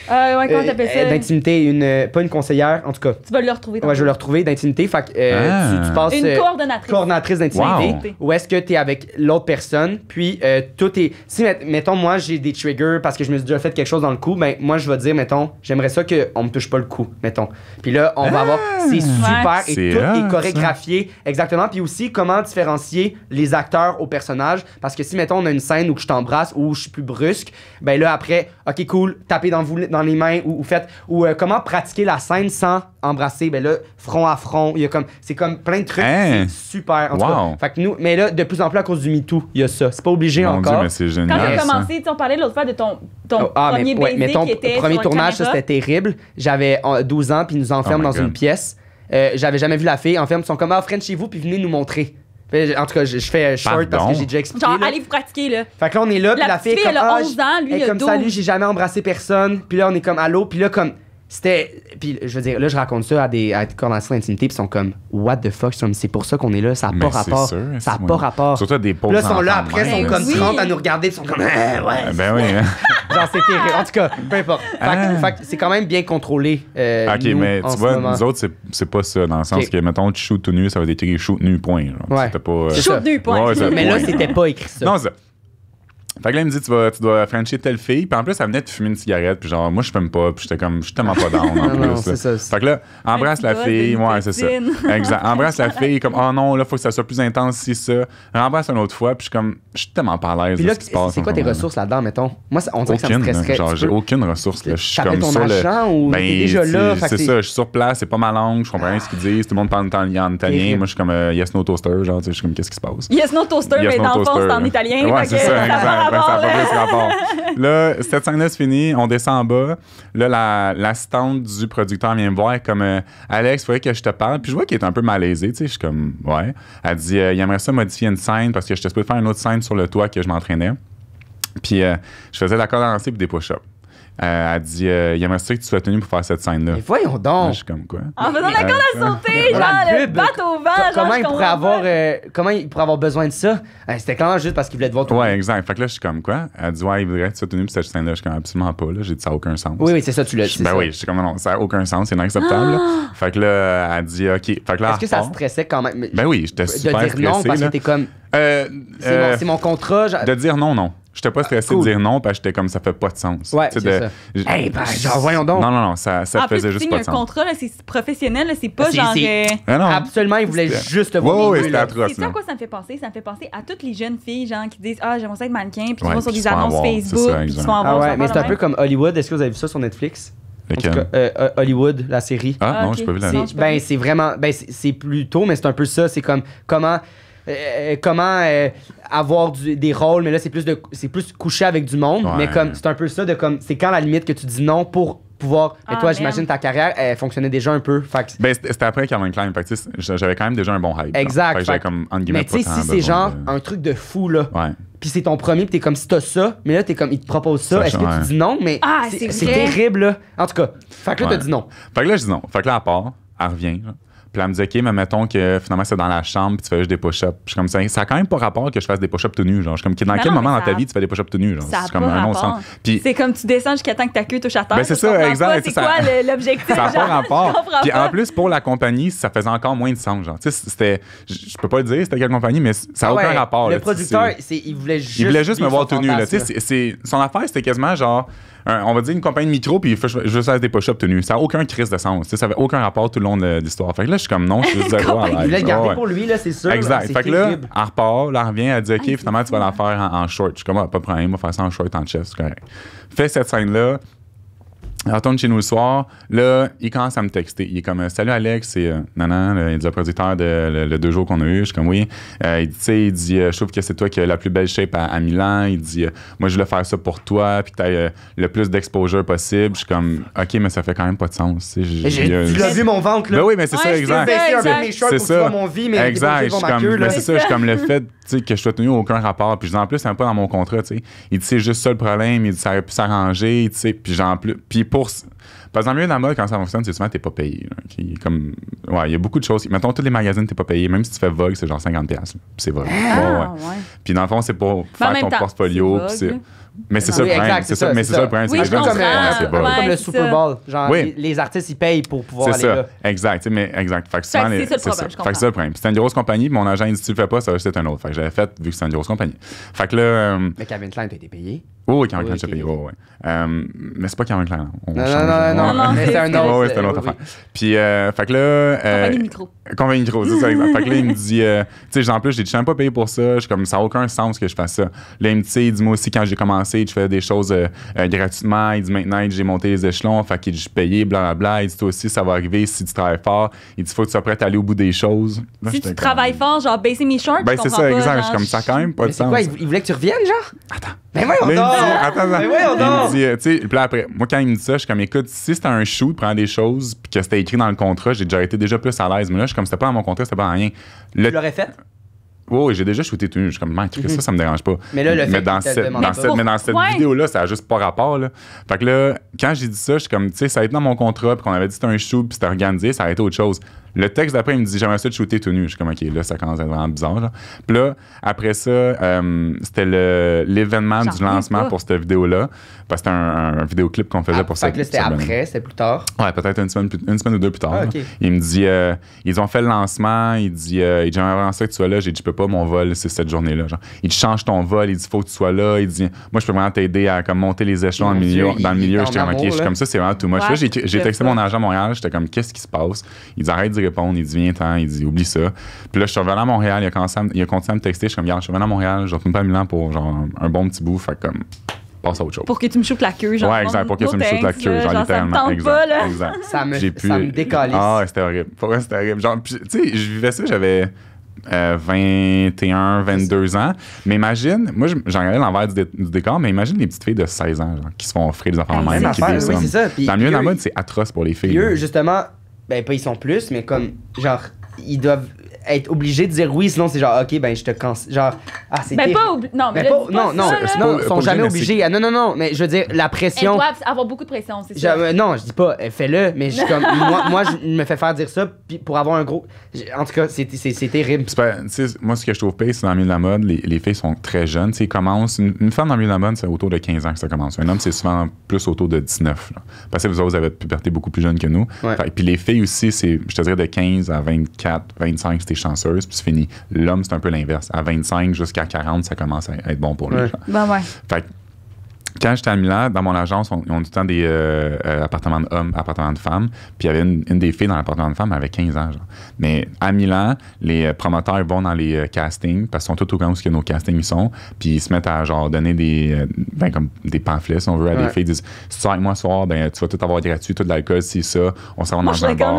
[SPEAKER 2] ah, comment euh, t'appelles ça? Euh,
[SPEAKER 1] d'intimité, une, euh, pas une conseillère, en tout cas. Tu vas le retrouver. Ouais, je vais le retrouver d'intimité. Fait que ah. tu, passes. Une coordonnatrice. d'intimité. Ou Où est-ce que t'es avec l'autre personne, puis tout est. Si, mettons, moi, j'ai des triggers parce que je me suis déjà fait quelque chose dans le cou, ben, moi, je vais dire, mettons, j'aimerais ça qu'on me touche pas le cou, mettons. Puis là, on va avoir. Ah. C'est super et tout est chorégraphié. Exactement. Puis aussi, comment différencier les acteurs aux personnages. Parce que si, mettons, on a une scène où je t'embrasse, où je suis plus brusque, ben là, après, OK, cool, taper dans, vous, dans les mains ou, faites ou euh, comment pratiquer la scène sans embrasser ben là front à front il y a comme c'est comme plein de trucs hein? super en tout cas, fait que nous mais là de plus en plus à cause du MeToo il y a ça c'est pas obligé encore quand c'est génial, quand j'ai commencé
[SPEAKER 2] on parlait l'autre fois de ton, oh, ah, premier qui était premier tournage c'était
[SPEAKER 1] terrible j'avais 12 euh, ans puis ils nous oh enferment dans une pièce euh, j'avais jamais vu la fille enferme ils sont comme ah chez vous puis venez nous montrer en tout cas, je, fais short parce que j'ai déjà expliqué. Genre, allez
[SPEAKER 2] vous pratiquer, là.
[SPEAKER 1] Fait que là, on est là, puis la fille, est comme, elle a 11 ah, ans, lui, elle est comme salut, j'ai jamais embrassé personne. Puis là, on est comme allô. Puis là, comme c'était. Puis je veux dire, là, je raconte ça à des à d'intimité, puis ils sont comme, What the fuck, c'est pour ça qu'on est là, ça n'a pas rapport. Sûr, ça n'a pas
[SPEAKER 3] rapport. Surtout des pauvres. Là, ils sont là après, ils sont comme 30 à
[SPEAKER 1] nous regarder, ils sont comme, eh, ouais. Ah, ben oui. Hein. Genre, c'est terrible. En tout cas, peu importe. Ah. c'est quand même bien contrôlé. Euh, ok, mais tu vois, nous autres,
[SPEAKER 3] c'est pas ça, dans le sens que, mettons, tu shoot tout nu, ça va être écrit shoot nu, point. Genre. Pas, euh... Shoot nu, point. mais là, c'était pas écrit ça. Non, ça fait que là, il me dit, tu, vas, tu dois franchir telle fille. Puis en plus, elle venait de fumer une cigarette. Puis genre, moi, je fume pas. Puis j'étais comme, je suis tellement pas down. en plus. Non, Ça, fait que là, embrasse la fille. Ouais, c'est ça. Exact. Embrasse la fille. Comme, oh non, là, faut que ça soit plus intense si ça. Rembrasse une autre fois. Puis je suis comme, je suis tellement pas à l'aise. Puis c'est quoi tes ressources là-dedans, mettons? Moi, on dirait que ça me stresserait. Genre, j'ai aucune ressource. Je suis comme ton sur le... ou ben, t'es déjà là? C'est ça, je suis sur place, c'est pas ma langue, je comprends rien ah. ce qu'ils disent, tout le monde parle en italien. Moi, je suis comme euh, yes, no toaster, genre, je suis comme qu'est-ce qui se passe?
[SPEAKER 2] Yes, no toaster, yes, mais no dans le en italien. ça, ben, pas plus rapport.
[SPEAKER 3] Là, cette scène-là, c'est fini, on descend en bas. Là, l'assistante du producteur vient me voir, comme euh, Alex, il faudrait que je te parle. Puis je vois qu'il est un peu malaisé, tu sais, je suis comme ouais. Elle dit, euh, il aimerait ça modifier une scène parce que je t'espère de faire une autre scène sur le toit que je m'entraînais. Puis euh, je faisais de la cadence et des push elle euh, elle dit euh, Il aimerait ça que tu sois tenu pour faire cette scène-là. Mais voyons donc. je suis comme quoi. En faisant la corde à sauter, genre le bateau au vent. comment, il pourrait avoir, euh, comment il pourrait avoir besoin de ça C'était clairement juste parce qu'il voulait te voir Ouais, exact. Fait que là, je suis comme quoi Elle dit Ouais, il voudrait que tu sois tenu pour cette scène-là. Je suis comme absolument pas. là. J'ai dit Ça n'a aucun sens. Oui, oui, c'est ça, tu l'as dit. Ben oui, je suis comme Non, ça n'a aucun sens, c'est inacceptable. Fait que là, elle dit Ok. Fait que là. Est-ce que ça
[SPEAKER 1] stressait quand même Ben
[SPEAKER 3] oui, j'étais super. De dire stressé, non parce que comme. c'est mon, mon contrat. De dire non, non. J'étais pas ah, stressé de dire non parce que j'étais comme ça fait pas de sens. Ouais, c'est ça. ben, genre, voyons donc. Non, non, non, ça, ça faisait juste pas de sens. un
[SPEAKER 2] contrat, c'est professionnel, c'est pas genre. Euh,
[SPEAKER 3] ah, non. Absolument, ils voulaient juste voir. C'est ça quoi
[SPEAKER 2] ça me fait penser? Ça me fait penser à toutes les jeunes filles, genre, qui disent Ah, j'aimerais ça être mannequin, puis qui vont sur des annonces Facebook, puis qui sont en avoir. Ah ouais, mais c'est un peu
[SPEAKER 1] comme Hollywood. Est-ce que vous avez vu ça sur Netflix? Euh, Hollywood, la série. Ah, non, ah, je peux pas vu la série. Ben, c'est vraiment. Ben, c'est plutôt, mais c'est un peu ça. C'est comme comment euh, euh, comment euh, avoir des rôles, mais là, c'est plus, de, c'est plus coucher avec du monde. Mais comme, c'est un peu ça de comme, c'est quand la limite que tu dis non pour pouvoir. Ah, toi, j'imagine ta carrière, elle fonctionnait déjà un
[SPEAKER 3] peu. Fait que... ben, c'était après Calvin Klein. Fait que, j'avais quand même déjà un bon hype. Exact. Fait comme, mais tu sais, si c'est genre un truc de fou, là.
[SPEAKER 1] Puis c'est ton premier, puis t'es comme si t'as ça, mais là t'es comme il te propose ça. Est-ce que tu dis non? Mais ah, c'est, terrible, En tout cas, fait que là, t'as dit
[SPEAKER 3] non. Fait que là, je dis non. Fait là, à part, elle revient. Puis elle me dit, OK, mais mettons que finalement, c'est dans la chambre, puis tu fais juste des push-ups. Je suis comme, ça, ça a quand même pas rapport que je fasse des push-ups tout nu. Genre. Je suis comme, dans quel moment dans ta vie tu fais des push-ups tout nu? Genre. C'est comme un non Puis.
[SPEAKER 2] C'est comme tu descends jusqu'à temps que ta queue touche à terre. Ben, c'est ça, exact. C'est quoi l'objectif? Ça n'a pas rapport. Puis en
[SPEAKER 3] plus, pour la compagnie, ça faisait encore moins de sens. Genre. Tu sais, c'était. Je peux pas le dire, c'était quelle compagnie, mais ça n'a ah aucun rapport. Le producteur,
[SPEAKER 1] il voulait juste. Il voulait juste me voir tout nu.
[SPEAKER 3] Son affaire, c'était quasiment genre on va dire une compagnie de micro, puis je veux des poches obtenues. Ça n'a aucun crise de sens. Ça n'avait aucun rapport tout le long de l'histoire. Fait que là, je suis comme non, je suis zéro Il l'a gardé pour
[SPEAKER 1] lui, là, c'est sûr. Exact. Fait que là, elle
[SPEAKER 3] repart, là, elle revient, elle dit OK, ah, finalement, tu vas la faire en, short. Je suis comme, ah, pas de problème, on va faire ça en short, en chef c'est correct. Fais cette scène-là, retourne chez nous le soir. Là, il commence à me texter. Il est comme Salut Alex, c'est euh, Nanan, le, il dit le producteur de deux jours qu'on a eu. Je suis comme Oui. Euh, il dit, il dit euh, Je trouve que c'est toi qui as la plus belle shape à, Milan. Il dit Moi, je voulais faire ça pour toi, puis que tu le plus d'exposure possible. Je suis comme Ok, mais ça fait quand même pas de sens. tu l'as vu mon ventre, là. Ben oui, mais c'est ça, exact. C'est ça. C'est ça. Exact. Ben, c'est ça, je suis comme le fait sais, que je sois tenu aucun rapport. Puis en plus, c'est un peu dans mon contrat, tu Il dit, c'est juste ça le problème, il dit, ça aurait s'arranger, tu Puis j'en plus. Puis pour. Parce que dans le milieu la mode, quand ça fonctionne, c'est souvent, t'es pas payé. Comme. Ouais, il y a beaucoup de choses. Mettons, tous les magazines, t'es pas payé. Même si tu fais Vogue, c'est genre 50$. c'est Vogue. Ah, ouais, Puis dans le fond, c'est pour faire ton portfolio. Mais c'est ça le problème. C'est ça, le problème. c'est comme, le Super Bowl. Genre,
[SPEAKER 1] les, artistes, ils payent pour pouvoir aller là.
[SPEAKER 3] Exact. Mais, exact. Fait que c'est ça le problème. c'est une grosse compagnie. Mon agent, il dit, tu le fais pas, ça, va c'est un autre. Fait que j'avais fait, vu que c'est une grosse compagnie. Fait là. Euh,
[SPEAKER 1] mais Kevin Klein, t'as été payé.
[SPEAKER 3] Oh, oui, Calvin Klein, un payé. Oh, ouais. Euh, mais c'est pas Calvin Klein. On non, change, non, non, non, non, c'est un autre. c'est un autre affaire. Puis, euh, fait que là. Euh, le micro. le micro, c'est ça, fait que là, il me dit, euh, tu sais, en plus, j'ai dit, pas payé pour ça. Je comme, ça n'a aucun sens que je fasse ça. Là, il me dit, moi aussi, quand j'ai commencé, je faisais des choses euh, euh, gratuitement. Il dit, maintenant, j'ai monté les échelons. Fait qu'il dit, je payé, blablabla. Il dit, toi aussi, ça va arriver si tu travailles fort. Il dit, faut que tu sois prêt à aller au bout des choses. si tu travailles
[SPEAKER 2] fort, genre, baisser mes shorts. Ben, c'est ça,
[SPEAKER 3] exact. Je suis comme, ça quand même pas de sens.
[SPEAKER 1] il voulait que tu reviennes, genre? Attends.
[SPEAKER 3] Ben, mais mais on Il dit, euh, tu sais, puis après, moi, quand il me dit ça, je suis comme, écoute, si c'était un de prends des choses, puis que c'était écrit dans le contrat, j'ai déjà été déjà plus à l'aise. Mais là, je suis comme, c'était pas dans mon contrat, c'était pas dans rien. Tu l'aurais fait? Oui, j'ai déjà shooté tout nu. Je suis comme, man, mhm. ça, ça me dérange pas. Mais là, le fait mais dans cette, dans mais dans cette vidéo-là, ça a juste pas rapport. Là. Fait que là, quand j'ai dit ça, je suis comme, tu sais, ça a été dans mon contrat, puis qu'on avait dit c'était un shoot, puis c'était organisé, ça a été autre chose. Le texte d'après, il me dit J'aimerais ça de shooter tout nu. Je suis comme, OK, là, ça commence à être vraiment bizarre. Puis là, après ça, euh, c'était l'événement du lancement pour cette vidéo-là. Parce que c'était un, vidéoclip qu'on faisait ah, pour ça. Fait que c'était après, c'était plus tard. Ouais, peut-être une semaine, une semaine ou deux plus tard. Ah, il me dit, euh, ils ont fait le lancement, il dit, euh, il dit, j'aimerais ça que tu sois là. J'ai dit, je peux pas, mon vol, c'est cette journée-là. Genre. Il change ton vol, il dit, faut que tu sois là. Il dit, moi, je peux vraiment t'aider à comme, monter les échelons dans, milieu, dans le milieu. J'étais comme, OK, je suis comme ça, c'est vraiment tout much. j'ai, j'ai texté mon agent à Montréal, j'étais comme, qu'est-ce qui se passe? Il dit, arrête de répondre, il dit, viens tant. il dit, oublie ça. Puis là, je suis revenu à Montréal, il a, il a continué à me texter, je suis comme, je suis revenu à Montréal, je retourne pas à Milan pour genre, un bon petit bout, fait comme, passe autre chose.
[SPEAKER 2] Pour que tu me shootes la queue, genre. Ouais, exact, pour que tu me shootes la queue, genre, littéralement. exact. Ça me, pu... ça me décalait
[SPEAKER 3] Ah, c'était horrible. Pour c'était horrible. Genre, tu sais, je vivais ça, j'avais. Euh, 21, 22 ans. Mais imagine, moi, j'en regardais l'envers du, décor, mais imagine les petites filles de 16 ans genre, qui se font offrir des enfants en même. Affaire, c'est ça. Puis, dans le la mode, c'est atroce pour les filles.
[SPEAKER 1] justement, ben, pas ils sont plus, mais comme, genre, ils doivent être obligé de dire oui, sinon c'est genre, ok, ben je te Genre, ah, c'est. Mais ben, pas obligé. Non, mais ben, non, non, ils sont jamais obligés. Ah, non, non, non, mais je veux dire, la pression. Ils doivent
[SPEAKER 2] avoir beaucoup de pression, c'est ça. Euh,
[SPEAKER 1] non, je dis pas, euh, fais-le, mais moi, je me fais faire dire ça puis pour avoir un gros.
[SPEAKER 3] En tout cas, c'est terrible. moi, ce que je trouve pas c'est dans le milieu de la mode, les, les filles sont très jeunes. Ils commencent, une, femme dans le milieu de la mode, c'est autour de 15 ans que ça commence. Un homme, c'est souvent plus autour de 19. Parce que vous avez puberté beaucoup plus jeune que nous. Puis les filles aussi, c'est, je te dirais, de 15 à 24, 25, chanceuse, puis c'est fini. L'homme, c'est un peu l'inverse. À 25 jusqu'à 40, ça commence à être bon pour lui. Ouais. Ben ouais. Fait quand j'étais à Milan, dans mon agence, on, on du temps des euh, euh, appartements de hommes, appartements de femmes. Puis il y avait une, des filles dans l'appartement de femmes, elle avait 15 ans. Genre. Mais à Milan, les euh, promoteurs vont dans les castings parce qu'ils sont tout au courant où que nos castings sont. Puis ils se mettent à genre donner des, ben, comme des pamphlets, si on veut, à des filles. Ils disent Si tu avec moi ce soir, ben, tu vas tout avoir gratuit, tout de l'alcool, si ça. On s'en va dans un bar.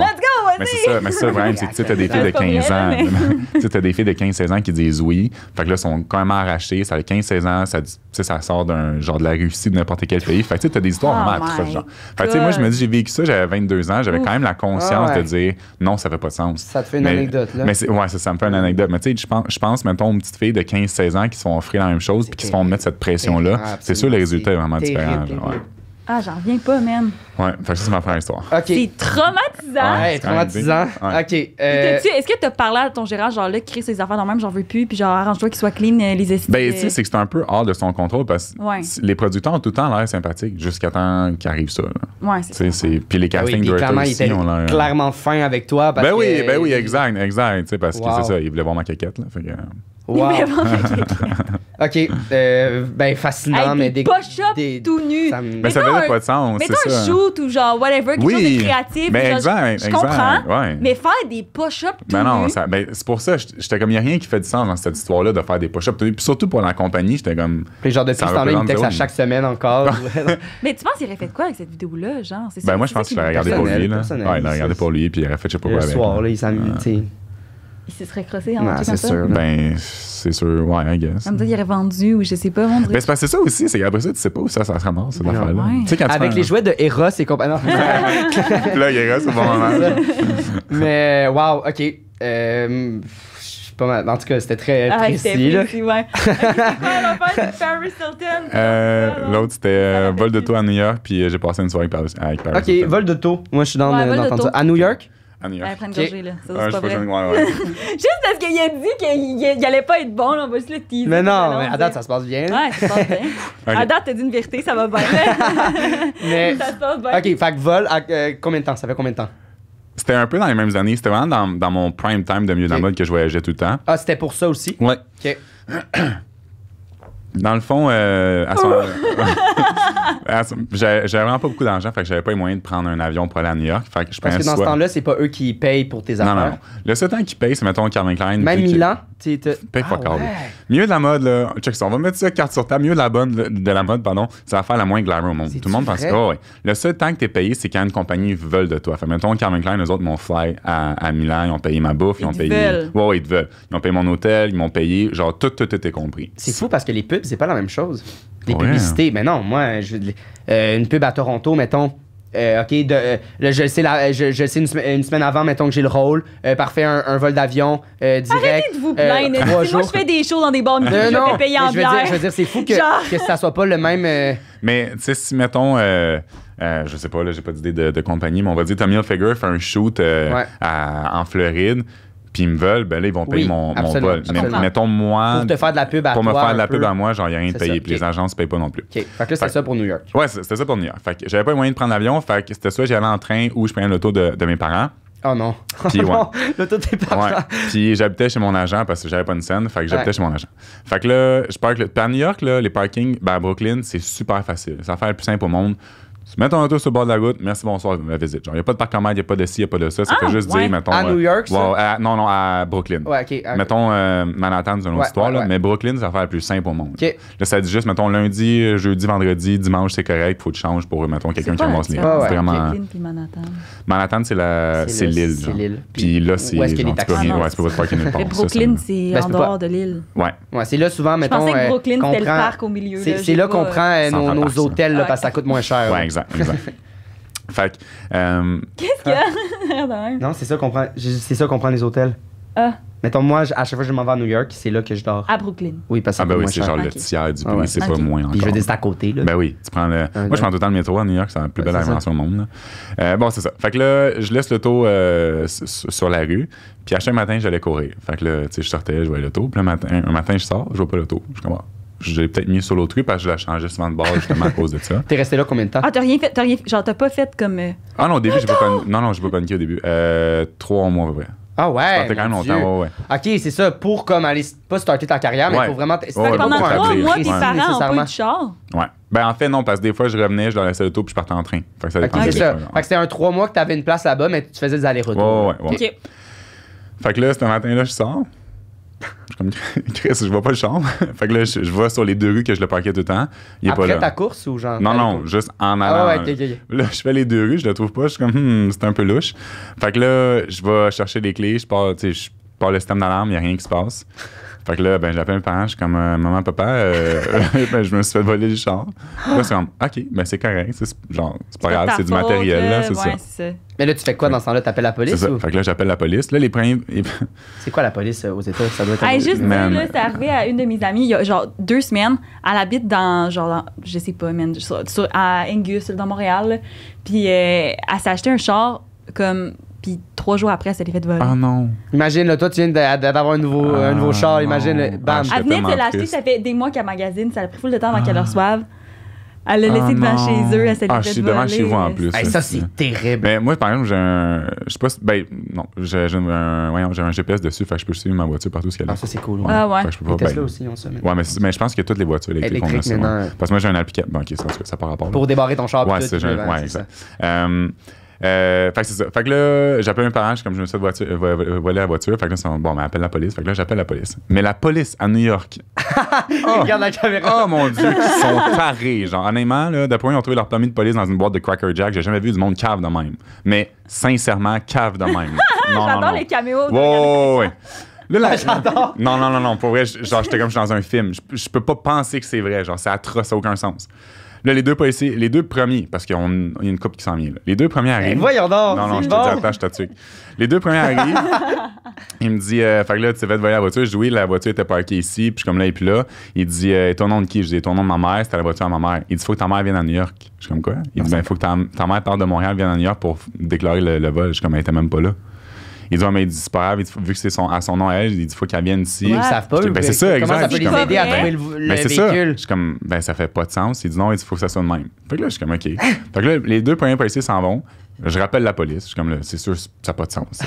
[SPEAKER 2] mais c'est ça, mais c'est tu as des filles de 15 ans.
[SPEAKER 3] tu as des filles de 15-16 ans qui disent oui. Fait que là, sont quand même arrachés. Ça a 15-16 ans, ça, ça sort d'un genre de la rue réussi de n'importe quel pays. Fait que tu as des histoires ah, vraiment atroces, genre. Fait que moi, je me dis, j'ai vécu ça, j'avais 22 ans, j'avais quand même la conscience ah, de dire non, ça fait pas de sens. Ça te fait une anecdote, là. Mais ouais, ça, me fait une mm. anecdote. Mais tu sais, je pense, mettons, aux petites filles de 15-16 ans qui se font offrir la même chose puis qui se font mettre cette pression-là. C'est sûr, le résultat est vraiment différent.
[SPEAKER 2] Ah, j'en reviens pas, même.
[SPEAKER 3] Ouais, fait ça, c'est ma première histoire. C'est
[SPEAKER 2] traumatisant. Ouais,
[SPEAKER 3] traumatisant. Euh, est-ce
[SPEAKER 2] que tu as parlé à ton gérant, genre là, crée ses affaires dans même, j'en veux plus, puis genre arrange-toi qu'il soit clean, euh, les essais. Ben, tu euh. sais, c'est
[SPEAKER 3] que c'est un peu hors de son contrôle parce que les producteurs ont tout le temps l'air sympathiques jusqu'à temps qu'arrive ça. Ouais, c'est ça. Puis les ah casting oui, ont l'air. clairement
[SPEAKER 1] fin avec toi. Parce ben oui, ben oui, exact,
[SPEAKER 3] exact. Tu sais, parce que c'est ça, ils voulaient voir ma caquette, là. Fait que. Wow.
[SPEAKER 1] ok, euh, ben fascinant, mais des des push des- tout nu.
[SPEAKER 2] mais ben, ça faisait pas de sens, Mettons c'est un shoot ou genre whatever, quelque chose de créatif. Ben, je, comprends. Mais faire des push-ups tout Ben non,
[SPEAKER 3] ça- ben, c'est pour ça, j'étais comme, il n'y a rien qui fait du sens dans cette histoire-là de faire des push-ups. Puis surtout pour la compagnie, j'étais comme. Puis genre de ce temps-là, me à chaque
[SPEAKER 1] semaine encore.
[SPEAKER 2] Mais tu penses qu'il aurait fait quoi avec cette vidéo-là, genre? C'est ben, ça- Ben moi, je pense qu'il l'aurait
[SPEAKER 3] regardé pour lui. Là. Ouais, il l'aurait regardé pour lui, puis il aurait fait, je sais pas quoi le soir, là, ils tu sais.
[SPEAKER 2] Il se serait crossé en C'est sûr. Ben,
[SPEAKER 3] c'est sûr. Ouais, I guess. Comme
[SPEAKER 2] ça, il aurait vendu ou je sais pas vendre. Ben,
[SPEAKER 3] c'est ça aussi. C'est après ça, tu sais pas où ça, ça se ramasse, cette affaire-là. Avec les
[SPEAKER 1] jouets de Eros et compagnie.
[SPEAKER 3] là, Eros, c'est bon moment.
[SPEAKER 1] Mais, wow, OK. Euh, pas mal. En tout cas, c'était très ah, précis.
[SPEAKER 2] Là. précis ouais.
[SPEAKER 3] euh, L'autre, c'était euh, Vol de taux à New York, puis euh, j'ai passé une soirée avec Paris. ok, Vol de taux. Moi, je suis dans, ça. À New York? Juste
[SPEAKER 2] parce qu'il a dit qu'il allait pas être bon, là, on va juste le teaser. Mais non, à date, ça
[SPEAKER 1] se passe bien. Ouais,
[SPEAKER 2] ça se passe bien. À date, t'as dit une vérité, ça va bien.
[SPEAKER 1] mais...
[SPEAKER 2] Ça se passe bien.
[SPEAKER 3] OK, fait que vol, euh, combien de temps? Ça fait combien de temps? C'était un peu dans les mêmes années. C'était vraiment dans, mon prime time de mieux okay. de mode que je voyageais tout le temps. Ah, c'était pour ça aussi? Ouais. OK. Dans le fond, euh, à son... j'avais vraiment pas beaucoup d'argent, fait que j'avais pas les moyens de prendre un avion pour aller à New York. Fait que je Parce que dans ce temps-là, c'est pas eux qui payent pour tes affaires. Non, non. non. Le seul temps qu'ils payent, c'est mettons Calvin Klein. Même Milan, tu Paye pas ah, Mieux de la mode, là. Check ça. On va mettre ça carte sur table. Mieux de la, bonne, de la mode, pardon, Ça va faire la moins glamour au monde. Tout le monde pense que, oh, ouais. Le seul temps que t'es payé, c'est quand une compagnie veut de toi. Fait mettons Calvin Klein, eux autres m'ont fly à, Milan, ils ont payé ma bouffe, ils, ont payé. Veulent. Ouais, ils te veulent. Ils ont payé mon hôtel, ils m'ont payé. Genre, tout, tout tout est compris. C'est fou parce que les putes, c'est pas la même chose. des publicités, mais non, moi, je,
[SPEAKER 1] euh, une pub à Toronto, mettons. Euh, OK, euh, je sais, une, semaine avant, mettons que j'ai le rôle. parfait, un, vol d'avion direct. Arrêtez de vous plaindre. moi, je fais des shows dans des bars, je non, payer en je veux dire, je veux dire, c'est fou que, que ça soit pas le même...
[SPEAKER 3] Mais, tu sais, si, mettons... je sais pas, là, j'ai pas d'idée de, compagnie, mais on va dire Tommy Hilfiger fait un shoot en Floride puis ils me veulent, ben là, ils vont payer mon, mon, vol. Mais mettons, moi. Pour te faire de la pub à Pour me faire de la pub à moi, genre, il a rien de payé. Puis les agences ne payent pas non plus. OK.
[SPEAKER 1] Fait que là, c'était ça pour New York.
[SPEAKER 3] Ouais, c'était ça pour New York. Fait que j'avais pas moyen moyen de prendre l'avion. Fait que c'était soit j'allais en train ou je prenais l'auto de, de mes parents.
[SPEAKER 1] Oh non. Puis, ouais. tes
[SPEAKER 3] parents. Puis j'habitais chez mon agent parce que j'avais pas une scène, fait que j'habitais chez mon agent. Fait que là, je parque le... à New York là, les parkings ben, à Brooklyn, c'est super facile. C'est l'affaire le plus simple au monde. Mets ton tour sur le bord de la route, merci, bonsoir, ma visite. il n'y a pas de parc en il n'y a pas de ci, il n'y a pas de ça. C'est ah, juste dire, mettons. À New euh, York, ça? non, non, à Brooklyn.
[SPEAKER 1] Ouais, OK. Mettons
[SPEAKER 3] euh, Manhattan, c'est une autre histoire, mais Brooklyn, ça va la plus simple au monde. Là, ça dit juste, mettons, lundi, jeudi, vendredi, dimanche, c'est correct, faut que tu changes pour, mettons, quelqu'un qui commence les C'est vraiment. Manhattan. c'est la... l'île. C'est l'île. Puis là, c'est. Ouais, tu pas Brooklyn, ben,
[SPEAKER 2] c'est en dehors de l'île.
[SPEAKER 1] Ouais. Ouais, c'est là souvent, mettons. Je euh, Brooklyn, parc au milieu. C'est là qu'on prend nos hôtels, parce que ça coûte moins cher exact. fait euh,
[SPEAKER 2] Qu'est-ce qu'il y a hein?
[SPEAKER 1] Non, c'est ça qu'on prend. C'est ça qu'on les hôtels. Ah. Mettons, moi, à chaque fois que je m'en vais à New York, c'est là que je dors. À Brooklyn.
[SPEAKER 3] Oui, parce que ah, ben oui, c'est genre le tiers du pays, c'est pas moins encore. Puis je veux des à côté. Là. Ben oui, tu prends le. moi, je prends tout le temps le métro à New York, c'est la plus belle invention au monde. Euh, bon, c'est ça. Fait que là, je laisse le euh, sur la rue, puis à chaque matin, j'allais courir. Fait que là, tu sais, je sortais, je voyais le puis le matin, un matin, je sors, je vois pas le tour Je comprends. Ah, je l'ai peut-être mis sur l'autre rue parce que je la changeais souvent de bord justement à cause de ça. T'es resté là combien de temps? Ah,
[SPEAKER 2] t'as rien fait, t'as rien genre t'as pas fait comme. Euh,
[SPEAKER 3] ah non, au début, j'ai pas connu Non, non, j'ai pas paniqué au début. Euh, trois mois à peu près. Ah ouais. C'était quand même longtemps, ouais, ouais. Ok, c'est ça, pour comme aller, pas starter ta
[SPEAKER 1] carrière, mais il faut vraiment. C'est pendant trois mois, tes ça ont pas eu de char.
[SPEAKER 3] Ouais. Ben en fait, non, parce que des fois, je revenais, je leur laissais l'auto puis je partais en train. Fait que ça dépendait. c'est ça.
[SPEAKER 1] fait que c'était un trois mois que t'avais une place là-bas, mais tu faisais des allers-retours.
[SPEAKER 3] Ouais, ouais, ouais. Fait que là, ce matin-là, je sors. Je comme, Chris, je vois pas le champ fait que là, je, vois sur les deux rues que je le parquais tout le temps. Il est a pas là. ta
[SPEAKER 1] course ou genre. Non, non,
[SPEAKER 3] juste en allant. Ah ouais, Là, je fais les deux rues, je le trouve pas. Je suis comme, hmm, c'est un peu louche. Fait que là, je vais chercher des clés, je pars, je pars le système d'alarme, il n'y a rien qui se passe. Fait que là, ben, j'appelle mes parents, je suis comme euh, Maman, papa, euh, ben, je me suis fait voler du char. Là, c'est comme OK, ben c'est correct. C'est, genre, c'est pas grave, c'est du matériel, là, c'est ça.
[SPEAKER 1] Mais là, tu fais quoi dans ce sens là T'appelles la police? C'est ou?
[SPEAKER 3] Fait que là, j'appelle la police. Là, les premiers. c'est quoi la police euh, aux États? Ça doit être. Hey, juste man. là, c'est
[SPEAKER 2] arrivé à une de mes amies il y a genre deux semaines. Elle habite dans, genre, je sais pas, à Angus, dans Montréal. Puis elle s'est acheté un char comme puis trois jours après, elle s'est de voler. Ah
[SPEAKER 1] non. Imagine, toi, tu viens d'avoir un nouveau, ah, un nouveau char, imagine, non. Ah, bam.
[SPEAKER 2] Ah, elle venait de l'acheter, ça fait des mois qu'elle magazine, ça a pris fou de temps avant ah. qu'elle le ah. reçoive. Elle l'a laissé devant chez eux, elle s'est fait voler. Ah, je suis devant chez vous en plus. ça,
[SPEAKER 3] c'est terrible. Mais ben, moi, par exemple, j'ai un. Je sais pas Ben, non, j'ai un, ouais, un GPS dessus, fait que je peux suivre ma voiture partout ce qu'elle est. Ah, ça, c'est cool. Ah, ouais. je peux pas, Tesla ben, aussi, on se Ouais, mais, je pense que toutes les voitures électriques ont ça. Parce que moi, j'ai un Alpica... Bon, ok, ça, ça par rapport. Pour débarrer ton char. Ouais, c'est Ouais, exact. Euh, euh, fait que c'est ça. Fait que là, j'appelle mes parents, comme je me suis voiture, euh, voler la voiture. Fait que là, c'est bon, mais ben, appelle la police. Fait que là, j'appelle la police. Mais la police à New York.
[SPEAKER 1] oh, Regarde la caméra. Oh mon Dieu, ils
[SPEAKER 3] sont tarés. Genre, honnêtement, là, d'après ils ont trouvé leur permis de police dans une boîte de Cracker Jack. J'ai jamais vu du monde cave de même. Mais sincèrement, cave de même. J'adore les caméos. De wow, ouais. Là, là, non, non, non, non. Pour vrai, genre, j'étais comme je suis dans un film. Je, je peux pas penser que c'est vrai. Genre, c'est atroce, ça n'a aucun sens. Là, les deux ici, les deux premiers, parce qu'il y a une coupe qui s'en vient, les deux premiers arrivent. Mais voyons donc! Non, non, je te dis, attends, je te tue. Les deux premiers arrivent. il me dit, euh, fait que là, tu vas te voler la voiture. Je dis, oui, la voiture était parkée ici. Puis je suis comme là, et puis là. Il dit, euh, ton nom de qui? Je dis, ton nom de ma mère, c'était la voiture de ma mère. Il dit, faut que ta mère vienne à New York. Je suis comme quoi? Il dit, il ah. ben, faut que ta, mère parte de Montréal, vienne à New York pour déclarer le, le vol. Je suis comme, elle était même pas là. Ils mais il dit, vu que c'est son, à son nom à elle, il dit, faut qu'elle vienne ici. Ils savent pas. Ben, c'est ça, peut les aider à trouver le, véhicule. Je suis comme, ben, ça fait pas de sens. Il dit, non, il faut que ça soit de même. Fait que là, je suis comme, OK. fait que là, les deux premiers policiers s'en vont. Je rappelle la police. Je suis comme, c'est sûr, ça n'a pas de sens.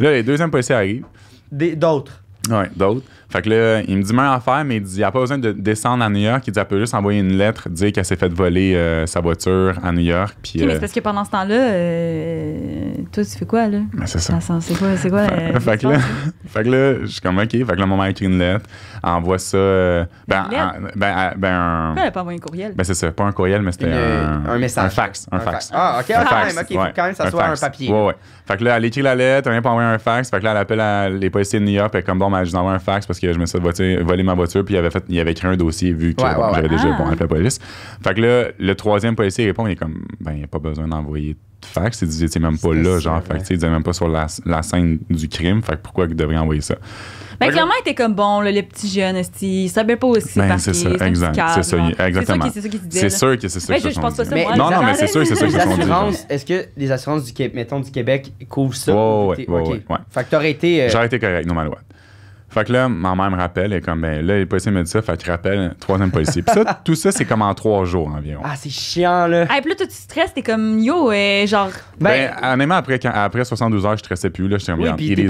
[SPEAKER 3] là, les deuxièmes policiers arrivent. D'autres. Oui, d'autres. Fait que là, il me dit même affaire, mais il dit il n'y a pas besoin de descendre à New York. Il dit elle peut juste envoyer une lettre, dire qu'elle s'est fait voler euh, sa voiture à New York. Puis, okay, mais c'est euh, parce
[SPEAKER 2] que pendant ce temps-là, euh, toi, tu fais quoi, là ben, C'est ça. C'est quoi, c'est quoi fait, que là,
[SPEAKER 3] fait que là, je suis comme OK. Fait que là, mon mère écrit une lettre, envoie ça. ben, ben, ben, ben,
[SPEAKER 2] elle pas envoyé un courriel
[SPEAKER 3] Ben, c'est ça. Pas un courriel, mais c'était un, un. message. Un fax. Un, fax. Ah, OK, ah, Même, OK. Ouais. Faut quand même, ça soit fax. un papier. Ouais, ouais. Fait que là, elle écrit la lettre, elle n'a pas envoyé un fax. Fait que là, elle appelle les policiers de New York, et comme bon, ben, je juste envoyer un fax que je me suis volé ma voiture, puis il avait, fait, il avait créé un dossier vu que j'avais déjà ah. bon, la police. Fait que là, le troisième policier répond, il est comme, ben, il n'y a pas besoin d'envoyer de fax. Il disait, même pas là, genre, fait que, il disait même pas sur la, scène du crime, fait que pourquoi il devrait envoyer ça? Ben, clairement,
[SPEAKER 2] il était comme bon, là, les petits jeunes, ils savaient pas aussi. Ben, c'est ça, exact. C'est ça, exactement. C'est ça C'est sûr que c'est ça. Mais ben, je pense pas
[SPEAKER 1] ça. Non, non, mais c'est sûr que c'est ça qu'ils sont dit.
[SPEAKER 3] Est-ce que les assurances du mettons, du Québec couvrent ça? Ouais, ouais, Fait que aurais été. Euh, J'aurais été correct, normalement. Fait que là, ma mère me rappelle, elle est comme, ben là, les policiers me disent ça, fait que je rappelle troisième policier. Puis ça, tout ça, c'est comme en trois jours environ.
[SPEAKER 1] Ah, c'est chiant,
[SPEAKER 3] là. Ah,
[SPEAKER 2] et puis là, toi, tu stresses, t'es comme, yo, euh, genre.
[SPEAKER 3] Ben, ben, honnêtement, après, après 72 heures, je stressais plus, là, j'étais comme, oui, puis il